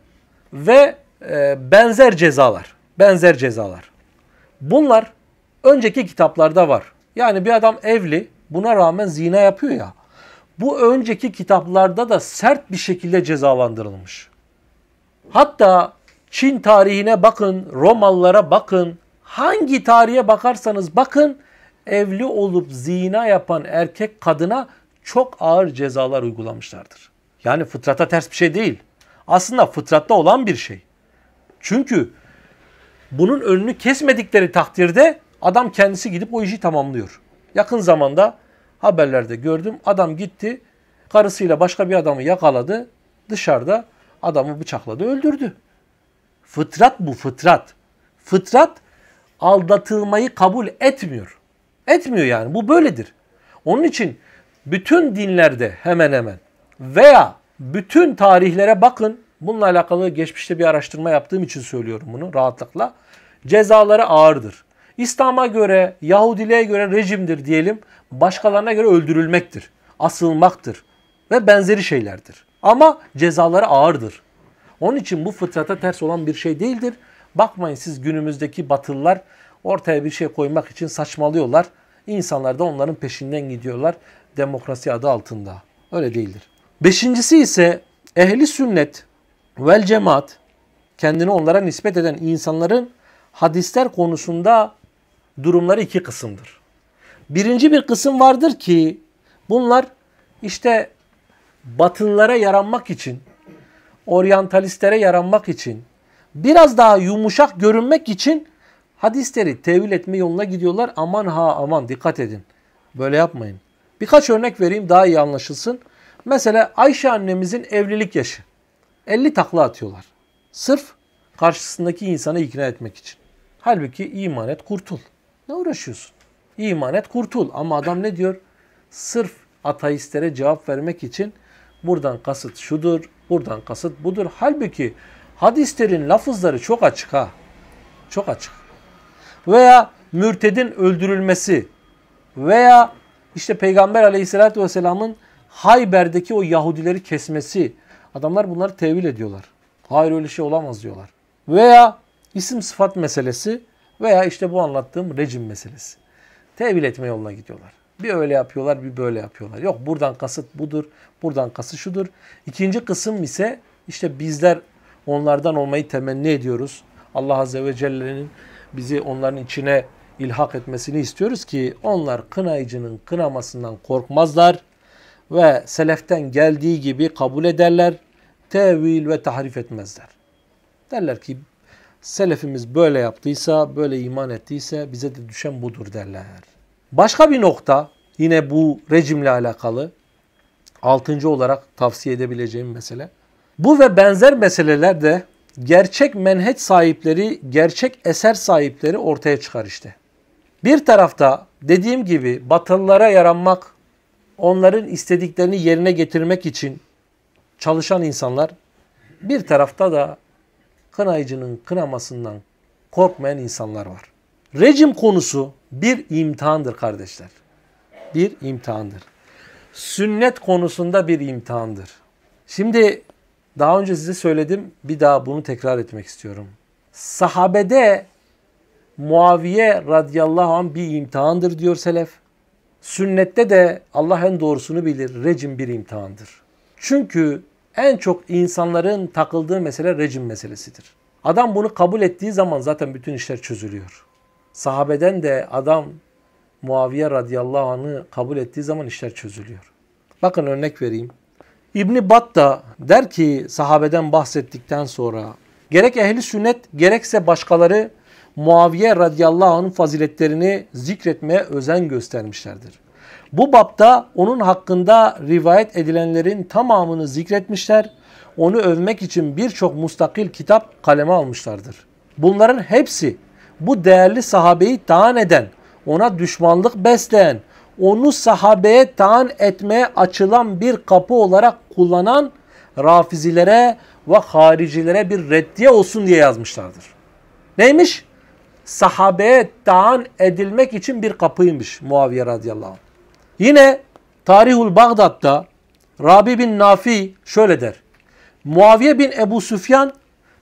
Speaker 1: ve e, benzer cezalar. Benzer cezalar. Bunlar önceki kitaplarda var. Yani bir adam evli buna rağmen zina yapıyor ya. Bu önceki kitaplarda da sert bir şekilde cezalandırılmış. Hatta Çin tarihine bakın, Romalılara bakın, hangi tarihe bakarsanız bakın evli olup zina yapan erkek kadına çok ağır cezalar uygulamışlardır. Yani fıtrata ters bir şey değil. Aslında fıtratta olan bir şey. Çünkü bunun önünü kesmedikleri takdirde adam kendisi gidip o işi tamamlıyor. Yakın zamanda haberlerde gördüm. Adam gitti karısıyla başka bir adamı yakaladı. Dışarıda adamı bıçakladı öldürdü. Fıtrat bu fıtrat. Fıtrat aldatılmayı kabul etmiyor. Etmiyor yani bu böyledir. Onun için bütün dinlerde hemen hemen veya bütün tarihlere bakın. Bununla alakalı geçmişte bir araştırma yaptığım için söylüyorum bunu rahatlıkla. Cezaları ağırdır. İslam'a göre, Yahudiliğe göre rejimdir diyelim. Başkalarına göre öldürülmektir, asılmaktır ve benzeri şeylerdir. Ama cezaları ağırdır. Onun için bu fıtrata ters olan bir şey değildir. Bakmayın siz günümüzdeki batılılar ortaya bir şey koymak için saçmalıyorlar. İnsanlar da onların peşinden gidiyorlar demokrasi adı altında. Öyle değildir. Beşincisi ise ehli sünnet vel cemaat kendini onlara nispet eden insanların hadisler konusunda durumları iki kısımdır. Birinci bir kısım vardır ki bunlar işte batılılara yaranmak için, oryantalistlere yaranmak için, biraz daha yumuşak görünmek için hadisleri tevil etme yoluna gidiyorlar. Aman ha aman dikkat edin. Böyle yapmayın. Birkaç örnek vereyim daha iyi anlaşılsın. Mesela Ayşe annemizin evlilik yaşı. 50 takla atıyorlar. Sırf karşısındaki insanı ikna etmek için. Halbuki iman et kurtul. Ne uğraşıyorsun? İman et kurtul. Ama adam ne diyor? Sırf ateistlere cevap vermek için buradan kasıt şudur, buradan kasıt budur. Halbuki hadislerin lafızları çok açık ha. Çok açık. Veya mürtedin öldürülmesi veya işte Peygamber aleyhissalatü vesselamın Hayber'deki o Yahudileri kesmesi. Adamlar bunları tevil ediyorlar. Hayır öyle şey olamaz diyorlar. Veya isim sıfat meselesi veya işte bu anlattığım rejim meselesi. Tevil etme yoluna gidiyorlar. Bir öyle yapıyorlar, bir böyle yapıyorlar. Yok buradan kasıt budur, buradan kasıt şudur. İkinci kısım ise işte bizler onlardan olmayı temenni ediyoruz. Allah Azze ve Celle'nin bizi onların içine ilhak etmesini istiyoruz ki onlar kınayıcının kınamasından korkmazlar ve seleften geldiği gibi kabul ederler. Tevil ve tahrif etmezler. Derler ki Selefimiz böyle yaptıysa, böyle iman ettiyse bize de düşen budur derler. Başka bir nokta yine bu rejimle alakalı. Altıncı olarak tavsiye edebileceğim mesele. Bu ve benzer meseleler de gerçek menheç sahipleri, gerçek eser sahipleri ortaya çıkar işte. Bir tarafta dediğim gibi batılılara yaranmak, onların istediklerini yerine getirmek için çalışan insanlar bir tarafta da kınayıcının kınamasından korkmayan insanlar var. Rejim konusu bir imtihandır kardeşler. Bir imtihandır. Sünnet konusunda bir imtihandır. Şimdi daha önce size söyledim. Bir daha bunu tekrar etmek istiyorum. Sahabede Muaviye radıyallahu an bir imtihandır diyor selef. Sünnette de Allah en doğrusunu bilir. Rejim bir imtihandır. Çünkü en çok insanların takıldığı mesele rejim meselesidir. Adam bunu kabul ettiği zaman zaten bütün işler çözülüyor. Sahabeden de adam Muaviye radıyallahu anh'ı kabul ettiği zaman işler çözülüyor. Bakın örnek vereyim. İbni Bat da der ki sahabeden bahsettikten sonra gerek ehli sünnet gerekse başkaları Muaviye radıyallahu anh'ın faziletlerini zikretmeye özen göstermişlerdir. Bu bapta onun hakkında rivayet edilenlerin tamamını zikretmişler. Onu övmek için birçok mustakil kitap kaleme almışlardır. Bunların hepsi bu değerli sahabeyi taan eden, ona düşmanlık besleyen, onu sahabeye taan etmeye açılan bir kapı olarak kullanan rafizilere ve haricilere bir reddiye olsun diye yazmışlardır. Neymiş? Sahabeye taan edilmek için bir kapıymış Muaviye radıyallahu anh. Yine Tarihul Bağdat'ta Rabi bin Nafi şöyle der. Muaviye bin Ebu Süfyan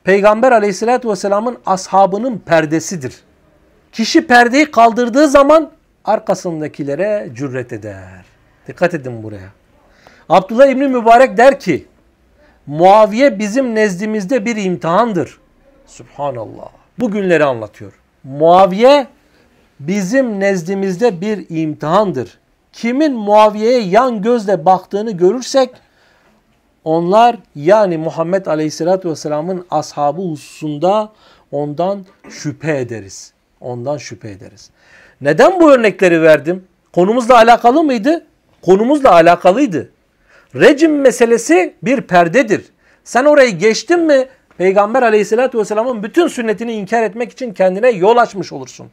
Speaker 1: Peygamber aleyhissalatü vesselamın ashabının perdesidir. Kişi perdeyi kaldırdığı zaman arkasındakilere cüret eder. Dikkat edin buraya. Abdullah İbni Mübarek der ki Muaviye bizim nezdimizde bir imtihandır. Subhanallah. Bu günleri anlatıyor. Muaviye bizim nezdimizde bir imtihandır kimin Muaviye'ye yan gözle baktığını görürsek onlar yani Muhammed Aleyhisselatü Vesselam'ın ashabı hususunda ondan şüphe ederiz. Ondan şüphe ederiz. Neden bu örnekleri verdim? Konumuzla alakalı mıydı? Konumuzla alakalıydı. Rejim meselesi bir perdedir. Sen orayı geçtin mi Peygamber aleyhissalatü vesselamın bütün sünnetini inkar etmek için kendine yol açmış olursun.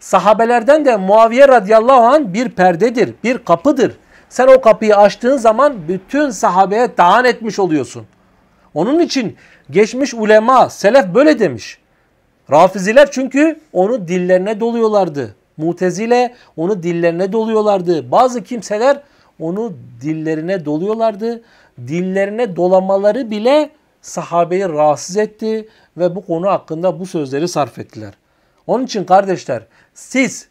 Speaker 1: Sahabelerden de Muaviye radıyallahu an bir perdedir, bir kapıdır. Sen o kapıyı açtığın zaman bütün sahabeye dağın etmiş oluyorsun. Onun için geçmiş ulema, selef böyle demiş. Rafiziler çünkü onu dillerine doluyorlardı. Mutezile onu dillerine doluyorlardı. Bazı kimseler onu dillerine doluyorlardı. Dillerine dolamaları bile sahabeyi rahatsız etti ve bu konu hakkında bu sözleri sarf ettiler. Onun için kardeşler siz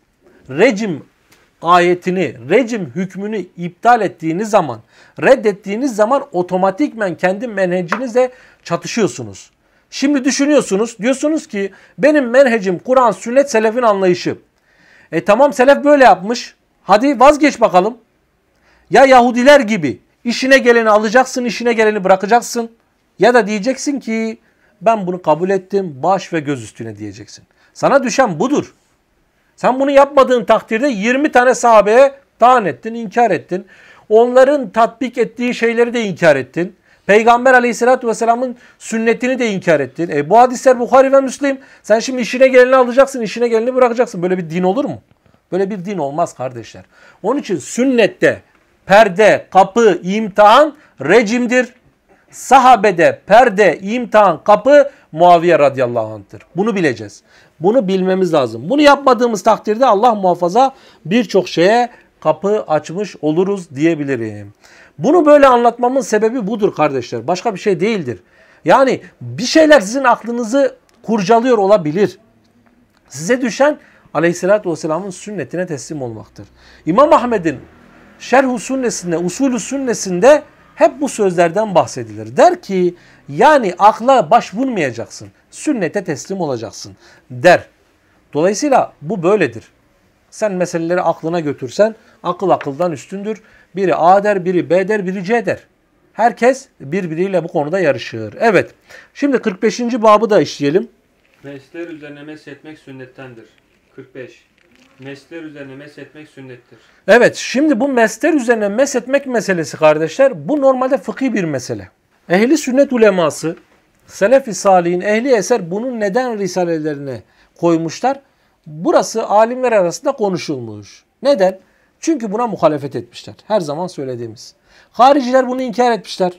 Speaker 1: rejim ayetini, rejim hükmünü iptal ettiğiniz zaman, reddettiğiniz zaman otomatikmen kendi menhecinizle çatışıyorsunuz. Şimdi düşünüyorsunuz, diyorsunuz ki benim menhecim Kur'an, sünnet, selefin anlayışı. E tamam selef böyle yapmış. Hadi vazgeç bakalım. Ya Yahudiler gibi işine geleni alacaksın, işine geleni bırakacaksın. Ya da diyeceksin ki ben bunu kabul ettim, baş ve göz üstüne diyeceksin. Sana düşen budur. Sen bunu yapmadığın takdirde 20 tane sahabeye dağın ettin, inkar ettin. Onların tatbik ettiği şeyleri de inkar ettin. Peygamber aleyhissalatü vesselamın sünnetini de inkar ettin. E, bu hadisler Bukhari ve Müslim. Sen şimdi işine geleni alacaksın, işine geleni bırakacaksın. Böyle bir din olur mu? Böyle bir din olmaz kardeşler. Onun için sünnette perde, kapı, imtihan rejimdir. Sahabede perde, imtihan, kapı Muaviye radıyallahu anh'tır. Bunu bileceğiz. Bunu bilmemiz lazım. Bunu yapmadığımız takdirde Allah muhafaza birçok şeye kapı açmış oluruz diyebilirim. Bunu böyle anlatmamın sebebi budur kardeşler. Başka bir şey değildir. Yani bir şeyler sizin aklınızı kurcalıyor olabilir. Size düşen aleyhissalatü vesselamın sünnetine teslim olmaktır. İmam Ahmed'in şerhu sünnesinde, usulü sünnesinde hep bu sözlerden bahsedilir. Der ki yani akla başvurmayacaksın sünnete teslim olacaksın der. Dolayısıyla bu böyledir. Sen meseleleri aklına götürsen akıl akıldan üstündür. Biri A der, biri B der, biri C der. Herkes birbiriyle bu konuda yarışır. Evet. Şimdi 45. babı da işleyelim. Mesler üzerine meshetmek sünnettendir. 45. Mesler üzerine meshetmek sünnettir. Evet. Şimdi bu mesler üzerine meshetmek meselesi kardeşler bu normalde fıkhi bir mesele. Ehli sünnet uleması Selefi Salih'in ehli eser bunun neden risalelerine koymuşlar? Burası alimler arasında konuşulmuş. Neden? Çünkü buna muhalefet etmişler. Her zaman söylediğimiz. Hariciler bunu inkar etmişler.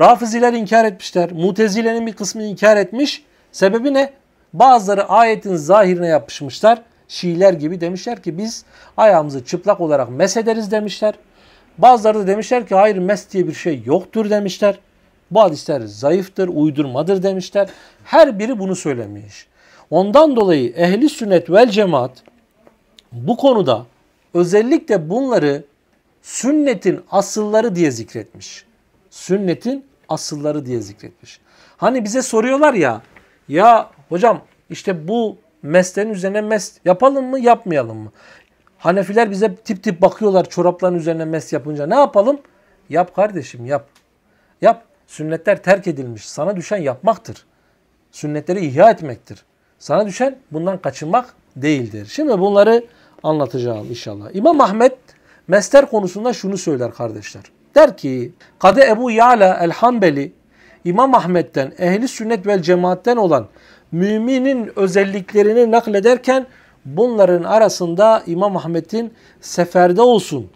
Speaker 1: Rafiziler inkar etmişler. Mutezilenin bir kısmı inkar etmiş. Sebebi ne? Bazıları ayetin zahirine yapışmışlar. Şiiler gibi demişler ki biz ayağımızı çıplak olarak mesederiz demişler. Bazıları da demişler ki hayır mes diye bir şey yoktur demişler. Bu hadisler zayıftır, uydurmadır demişler. Her biri bunu söylemiş. Ondan dolayı ehli sünnet vel cemaat bu konuda özellikle bunları sünnetin asılları diye zikretmiş. Sünnetin asılları diye zikretmiş. Hani bize soruyorlar ya, ya hocam işte bu mesleğin üzerine mes yapalım mı yapmayalım mı? Hanefiler bize tip tip bakıyorlar çorapların üzerine mes yapınca ne yapalım? Yap kardeşim yap. Yap sünnetler terk edilmiş. Sana düşen yapmaktır. Sünnetleri ihya etmektir. Sana düşen bundan kaçınmak değildir. Şimdi bunları anlatacağım inşallah. İmam Ahmet mesler konusunda şunu söyler kardeşler. Der ki Kadı Ebu Yala el-Hanbeli İmam Ahmet'ten ehli sünnet vel cemaatten olan müminin özelliklerini naklederken bunların arasında İmam Ahmet'in seferde olsun,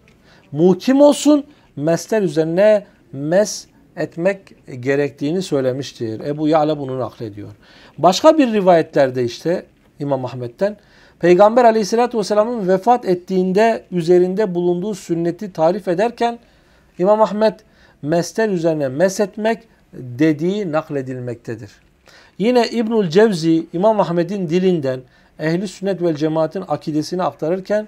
Speaker 1: mukim olsun, mesler üzerine mes etmek gerektiğini söylemiştir. Ebu Ya'la bunu naklediyor. Başka bir rivayetlerde işte İmam Ahmet'ten Peygamber aleyhissalatü vesselamın vefat ettiğinde üzerinde bulunduğu sünneti tarif ederken İmam Ahmet mester üzerine mesetmek dediği nakledilmektedir. Yine İbnül Cevzi İmam Ahmet'in dilinden ehli sünnet vel cemaatin akidesini aktarırken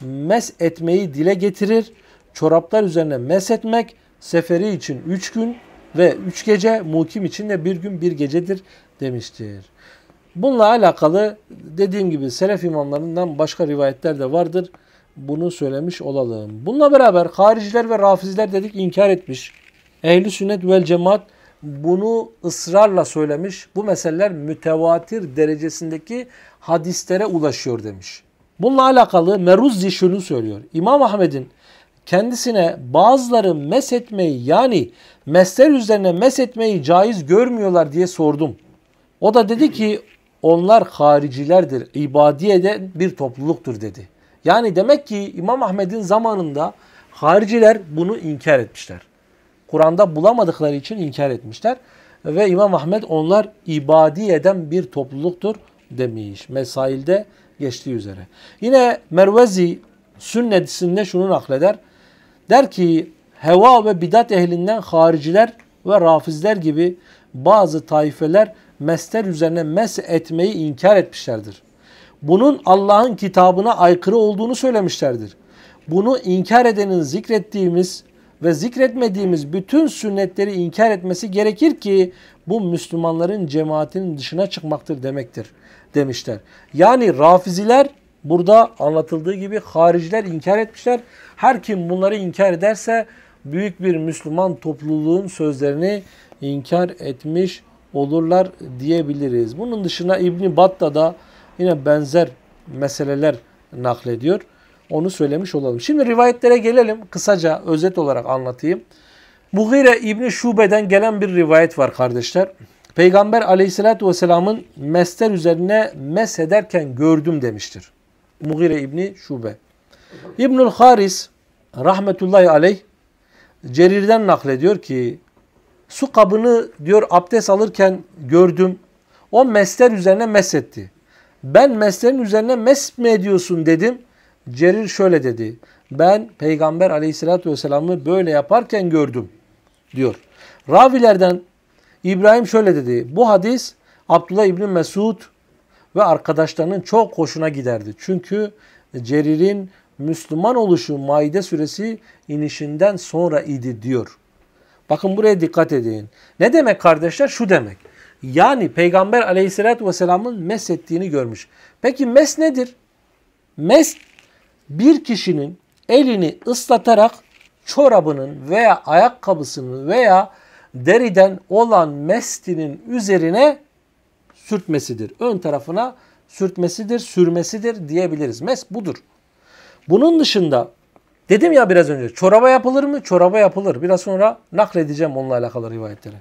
Speaker 1: mes etmeyi dile getirir. Çoraplar üzerine mes etmek seferi için üç gün ve üç gece, mukim için de bir gün bir gecedir demiştir. Bununla alakalı dediğim gibi selef imamlarından başka rivayetler de vardır. Bunu söylemiş olalım. Bununla beraber hariciler ve rafiziler dedik inkar etmiş. Ehli sünnet vel cemaat bunu ısrarla söylemiş. Bu meseleler mütevatir derecesindeki hadislere ulaşıyor demiş. Bununla alakalı Meruzzi şunu söylüyor. İmam Ahmed'in kendisine bazıları mesetmeyi yani mesler üzerine mesetmeyi caiz görmüyorlar diye sordum. O da dedi ki onlar haricilerdir. ibadiyede bir topluluktur dedi. Yani demek ki İmam Ahmed'in zamanında hariciler bunu inkar etmişler. Kur'an'da bulamadıkları için inkar etmişler. Ve İmam Ahmed onlar ibadi eden bir topluluktur demiş. Mesailde geçtiği üzere. Yine Mervezi Sünnedisinde şunu nakleder. Der ki heva ve bidat ehlinden hariciler ve rafizler gibi bazı taifeler mesler üzerine mes etmeyi inkar etmişlerdir. Bunun Allah'ın kitabına aykırı olduğunu söylemişlerdir. Bunu inkar edenin zikrettiğimiz ve zikretmediğimiz bütün sünnetleri inkar etmesi gerekir ki bu Müslümanların cemaatinin dışına çıkmaktır demektir demişler. Yani rafiziler Burada anlatıldığı gibi hariciler inkar etmişler. Her kim bunları inkar ederse büyük bir Müslüman topluluğun sözlerini inkar etmiş olurlar diyebiliriz. Bunun dışında İbni Batta da yine benzer meseleler naklediyor. Onu söylemiş olalım. Şimdi rivayetlere gelelim. Kısaca özet olarak anlatayım. Mughire İbni Şube'den gelen bir rivayet var kardeşler. Peygamber aleyhissalatü vesselamın mester üzerine mes ederken gördüm demiştir. Mughire İbni Şube. İbnül Haris rahmetullahi aleyh Cerir'den naklediyor ki su kabını diyor abdest alırken gördüm. O mester üzerine mesetti. Ben meslerin üzerine mes mi ediyorsun dedim. Cerir şöyle dedi. Ben Peygamber aleyhissalatü vesselam'ı böyle yaparken gördüm diyor. Ravilerden İbrahim şöyle dedi. Bu hadis Abdullah İbni Mesud ve arkadaşlarının çok hoşuna giderdi. Çünkü Cerir'in Müslüman oluşu Maide suresi inişinden sonra idi diyor. Bakın buraya dikkat edin. Ne demek kardeşler? Şu demek. Yani Peygamber aleyhissalatü vesselamın mes ettiğini görmüş. Peki mes nedir? Mes bir kişinin elini ıslatarak çorabının veya ayakkabısının veya deriden olan mestinin üzerine sürtmesidir. Ön tarafına sürtmesidir, sürmesidir diyebiliriz. Mes budur. Bunun dışında dedim ya biraz önce çoraba yapılır mı? Çoraba yapılır. Biraz sonra nakledeceğim onunla alakalı rivayetleri.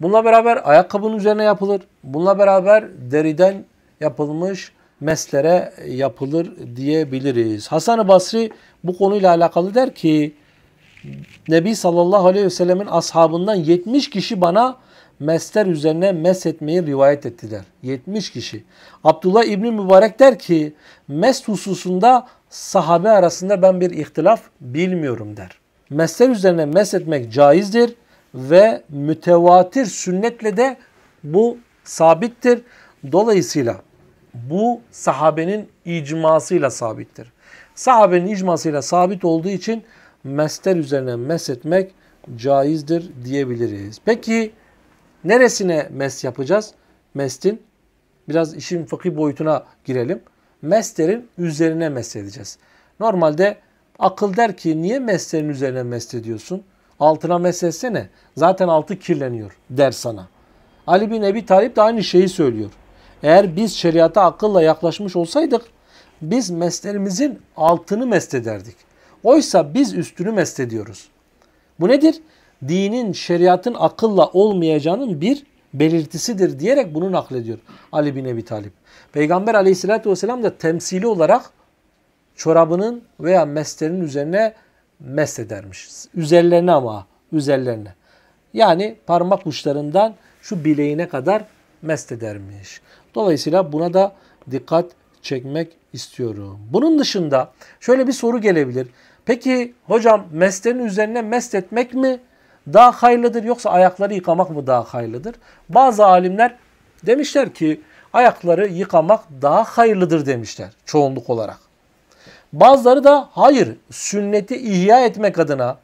Speaker 1: Bununla beraber ayakkabının üzerine yapılır. Bununla beraber deriden yapılmış meslere yapılır diyebiliriz. Hasan-ı Basri bu konuyla alakalı der ki Nebi sallallahu aleyhi ve sellemin ashabından 70 kişi bana mesler üzerine mes etmeyi rivayet ettiler. 70 kişi. Abdullah İbni Mübarek der ki mes hususunda sahabe arasında ben bir ihtilaf bilmiyorum der. Mesler üzerine mes etmek caizdir ve mütevatir sünnetle de bu sabittir. Dolayısıyla bu sahabenin icmasıyla sabittir. Sahabenin icmasıyla sabit olduğu için mesler üzerine mes etmek caizdir diyebiliriz. Peki Neresine mes yapacağız? Mestin biraz işin fakir boyutuna girelim. Meslerin üzerine mes edeceğiz. Normalde akıl der ki niye meslerin üzerine mes ediyorsun? Altına mest etsene. Zaten altı kirleniyor der sana. Ali bin Ebi Talip de aynı şeyi söylüyor. Eğer biz şeriata akılla yaklaşmış olsaydık biz meslerimizin altını mest ederdik. Oysa biz üstünü mest ediyoruz. Bu nedir? dinin, şeriatın akılla olmayacağının bir belirtisidir diyerek bunu naklediyor Ali bin Ebi Talip. Peygamber aleyhissalatü vesselam da temsili olarak çorabının veya meslerinin üzerine mest edermiş. Üzerlerine ama üzerlerine. Yani parmak uçlarından şu bileğine kadar mest edermiş. Dolayısıyla buna da dikkat çekmek istiyorum. Bunun dışında şöyle bir soru gelebilir. Peki hocam meslerin üzerine mest etmek mi daha hayırlıdır yoksa ayakları yıkamak mı daha hayırlıdır? Bazı alimler demişler ki ayakları yıkamak daha hayırlıdır demişler çoğunluk olarak. Bazıları da hayır sünneti ihya etmek adına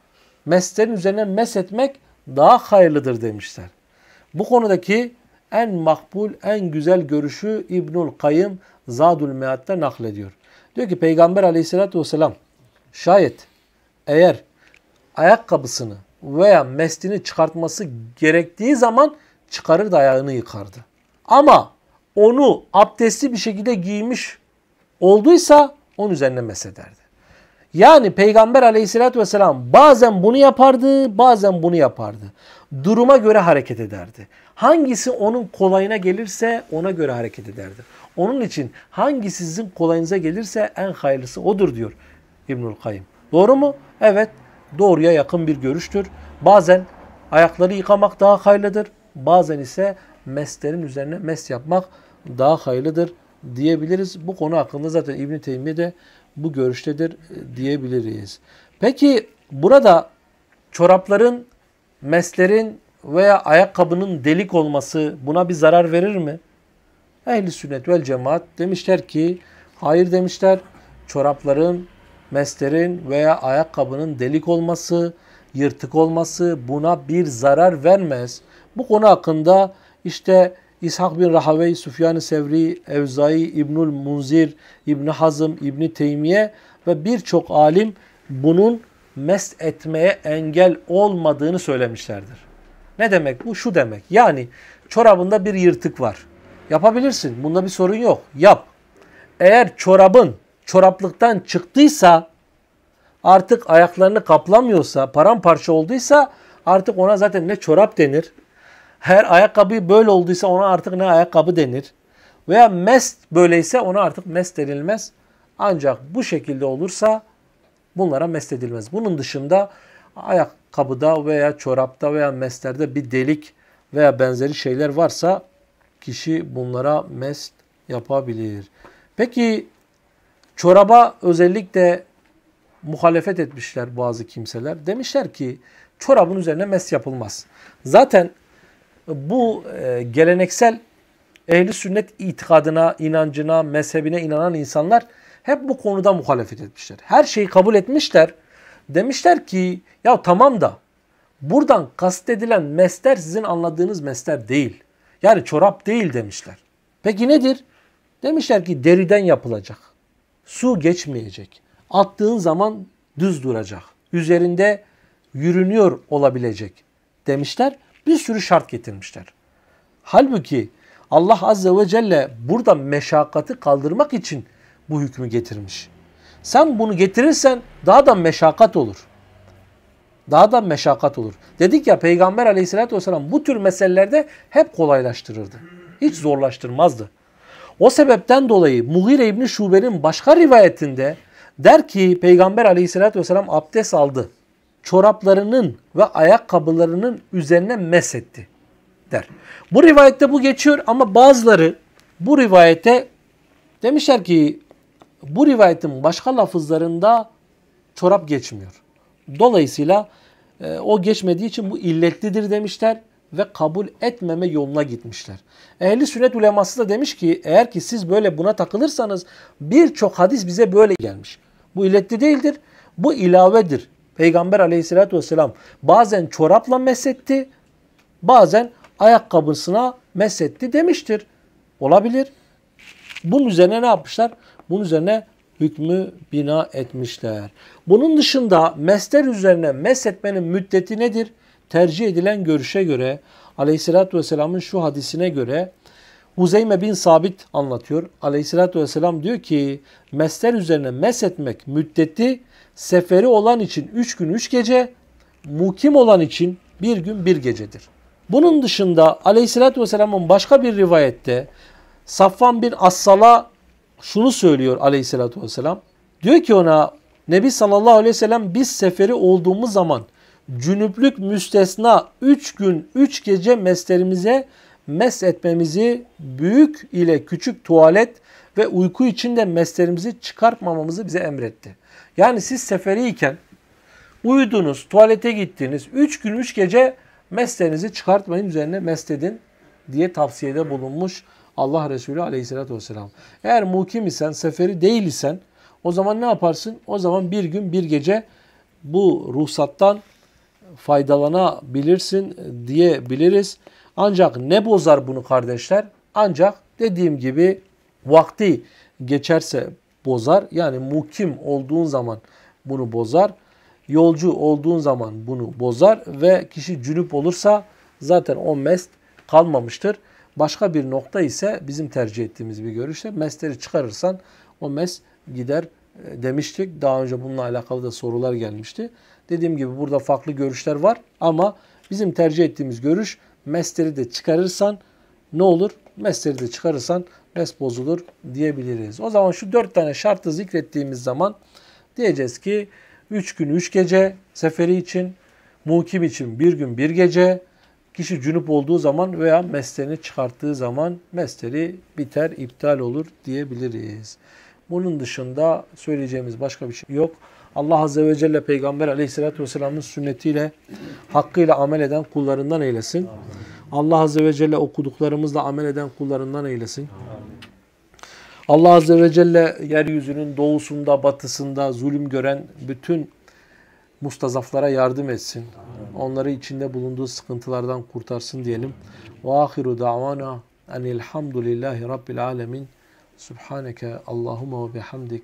Speaker 1: meslerin üzerine mes etmek daha hayırlıdır demişler. Bu konudaki en makbul, en güzel görüşü İbnül Kayyım Zadul Mead'de naklediyor. Diyor ki Peygamber aleyhissalatü vesselam şayet eğer ayakkabısını veya meslini çıkartması gerektiği zaman çıkarır da ayağını yıkardı. Ama onu abdestli bir şekilde giymiş olduysa onun üzerine mesederdi. Yani Peygamber aleyhissalatü vesselam bazen bunu yapardı, bazen bunu yapardı. Duruma göre hareket ederdi. Hangisi onun kolayına gelirse ona göre hareket ederdi. Onun için hangisi sizin kolayınıza gelirse en hayırlısı odur diyor İbnül Kayyım. Doğru mu? Evet doğruya yakın bir görüştür. Bazen ayakları yıkamak daha hayırlıdır. Bazen ise meslerin üzerine mes yapmak daha hayırlıdır diyebiliriz. Bu konu hakkında zaten İbn Teymiye de bu görüştedir e, diyebiliriz. Peki burada çorapların, meslerin veya ayakkabının delik olması buna bir zarar verir mi? Ehli sünnet vel cemaat demişler ki hayır demişler. Çorapların, meslerin veya ayakkabının delik olması, yırtık olması buna bir zarar vermez. Bu konu hakkında işte İshak bin Rahavey, Süfyan-ı Sevri, Evzai, İbnül Munzir, İbni Hazım, İbni Teymiye ve birçok alim bunun mest etmeye engel olmadığını söylemişlerdir. Ne demek bu? Şu demek. Yani çorabında bir yırtık var. Yapabilirsin. Bunda bir sorun yok. Yap. Eğer çorabın çoraplıktan çıktıysa artık ayaklarını kaplamıyorsa paramparça olduysa artık ona zaten ne çorap denir. Her ayakkabı böyle olduysa ona artık ne ayakkabı denir. Veya mest böyleyse ona artık mest denilmez. Ancak bu şekilde olursa bunlara mest edilmez. Bunun dışında ayakkabıda veya çorapta veya meslerde bir delik veya benzeri şeyler varsa kişi bunlara mest yapabilir. Peki Çoraba özellikle muhalefet etmişler bazı kimseler. Demişler ki çorabın üzerine mes yapılmaz. Zaten e, bu e, geleneksel ehli sünnet itikadına, inancına, mezhebine inanan insanlar hep bu konuda muhalefet etmişler. Her şeyi kabul etmişler. Demişler ki ya tamam da buradan kastedilen mesler sizin anladığınız mesler değil. Yani çorap değil demişler. Peki nedir? Demişler ki deriden yapılacak. Su geçmeyecek. Attığın zaman düz duracak. Üzerinde yürünüyor olabilecek demişler. Bir sürü şart getirmişler. Halbuki Allah Azze ve Celle burada meşakkatı kaldırmak için bu hükmü getirmiş. Sen bunu getirirsen daha da meşakkat olur. Daha da meşakkat olur. Dedik ya Peygamber aleyhissalatü vesselam bu tür meselelerde hep kolaylaştırırdı. Hiç zorlaştırmazdı. O sebepten dolayı Muhire İbni Şuber'in başka rivayetinde der ki Peygamber aleyhissalatü vesselam abdest aldı. Çoraplarının ve ayakkabılarının üzerine mesetti der. Bu rivayette bu geçiyor ama bazıları bu rivayete demişler ki bu rivayetin başka lafızlarında çorap geçmiyor. Dolayısıyla e, o geçmediği için bu illetlidir demişler ve kabul etmeme yoluna gitmişler. Ehli sünnet uleması da demiş ki eğer ki siz böyle buna takılırsanız birçok hadis bize böyle gelmiş. Bu illetli değildir. Bu ilavedir. Peygamber aleyhissalatü vesselam bazen çorapla mesetti, bazen ayakkabısına mesetti demiştir. Olabilir. Bunun üzerine ne yapmışlar? Bunun üzerine hükmü bina etmişler. Bunun dışında mester üzerine mesetmenin müddeti nedir? tercih edilen görüşe göre aleyhissalatü vesselamın şu hadisine göre Huzeyme bin Sabit anlatıyor. Aleyhissalatü vesselam diyor ki mesler üzerine mes etmek müddeti seferi olan için üç gün üç gece mukim olan için bir gün bir gecedir. Bunun dışında aleyhissalatü vesselamın başka bir rivayette Safvan bin Assal'a şunu söylüyor aleyhissalatü vesselam. Diyor ki ona Nebi sallallahu aleyhi ve sellem biz seferi olduğumuz zaman cünüplük müstesna üç gün üç gece meslerimize mes etmemizi büyük ile küçük tuvalet ve uyku içinde meslerimizi çıkartmamamızı bize emretti. Yani siz seferiyken uyudunuz, tuvalete gittiniz, üç gün üç gece meslerinizi çıkartmayın üzerine mestedin diye tavsiyede bulunmuş Allah Resulü aleyhissalatü vesselam. Eğer mukim isen, seferi değil isen o zaman ne yaparsın? O zaman bir gün bir gece bu ruhsattan faydalanabilirsin diyebiliriz. Ancak ne bozar bunu kardeşler? Ancak dediğim gibi vakti geçerse bozar. Yani mukim olduğun zaman bunu bozar. Yolcu olduğun zaman bunu bozar ve kişi cünüp olursa zaten o mest kalmamıştır. Başka bir nokta ise bizim tercih ettiğimiz bir görüşte mesleri çıkarırsan o mes gider e, demiştik. Daha önce bununla alakalı da sorular gelmişti. Dediğim gibi burada farklı görüşler var ama bizim tercih ettiğimiz görüş mesteri de çıkarırsan ne olur? Mesteri de çıkarırsan res bozulur diyebiliriz. O zaman şu dört tane şartı zikrettiğimiz zaman diyeceğiz ki üç gün üç gece seferi için, mukim için bir gün bir gece, kişi cünüp olduğu zaman veya meslerini çıkarttığı zaman mesteri biter, iptal olur diyebiliriz. Bunun dışında söyleyeceğimiz başka bir şey yok. Allah Azze ve Celle Peygamber Aleyhisselatü Vesselam'ın sünnetiyle hakkıyla amel eden kullarından eylesin. Allah Azze ve Celle okuduklarımızla amel eden kullarından eylesin. Allah Azze ve Celle yeryüzünün doğusunda, batısında zulüm gören bütün mustazaflara yardım etsin. Onları içinde bulunduğu sıkıntılardan kurtarsın diyelim. Ve ahiru davana enilhamdülillahi rabbil alemin. Subhaneke Allahumma ve bihamdik.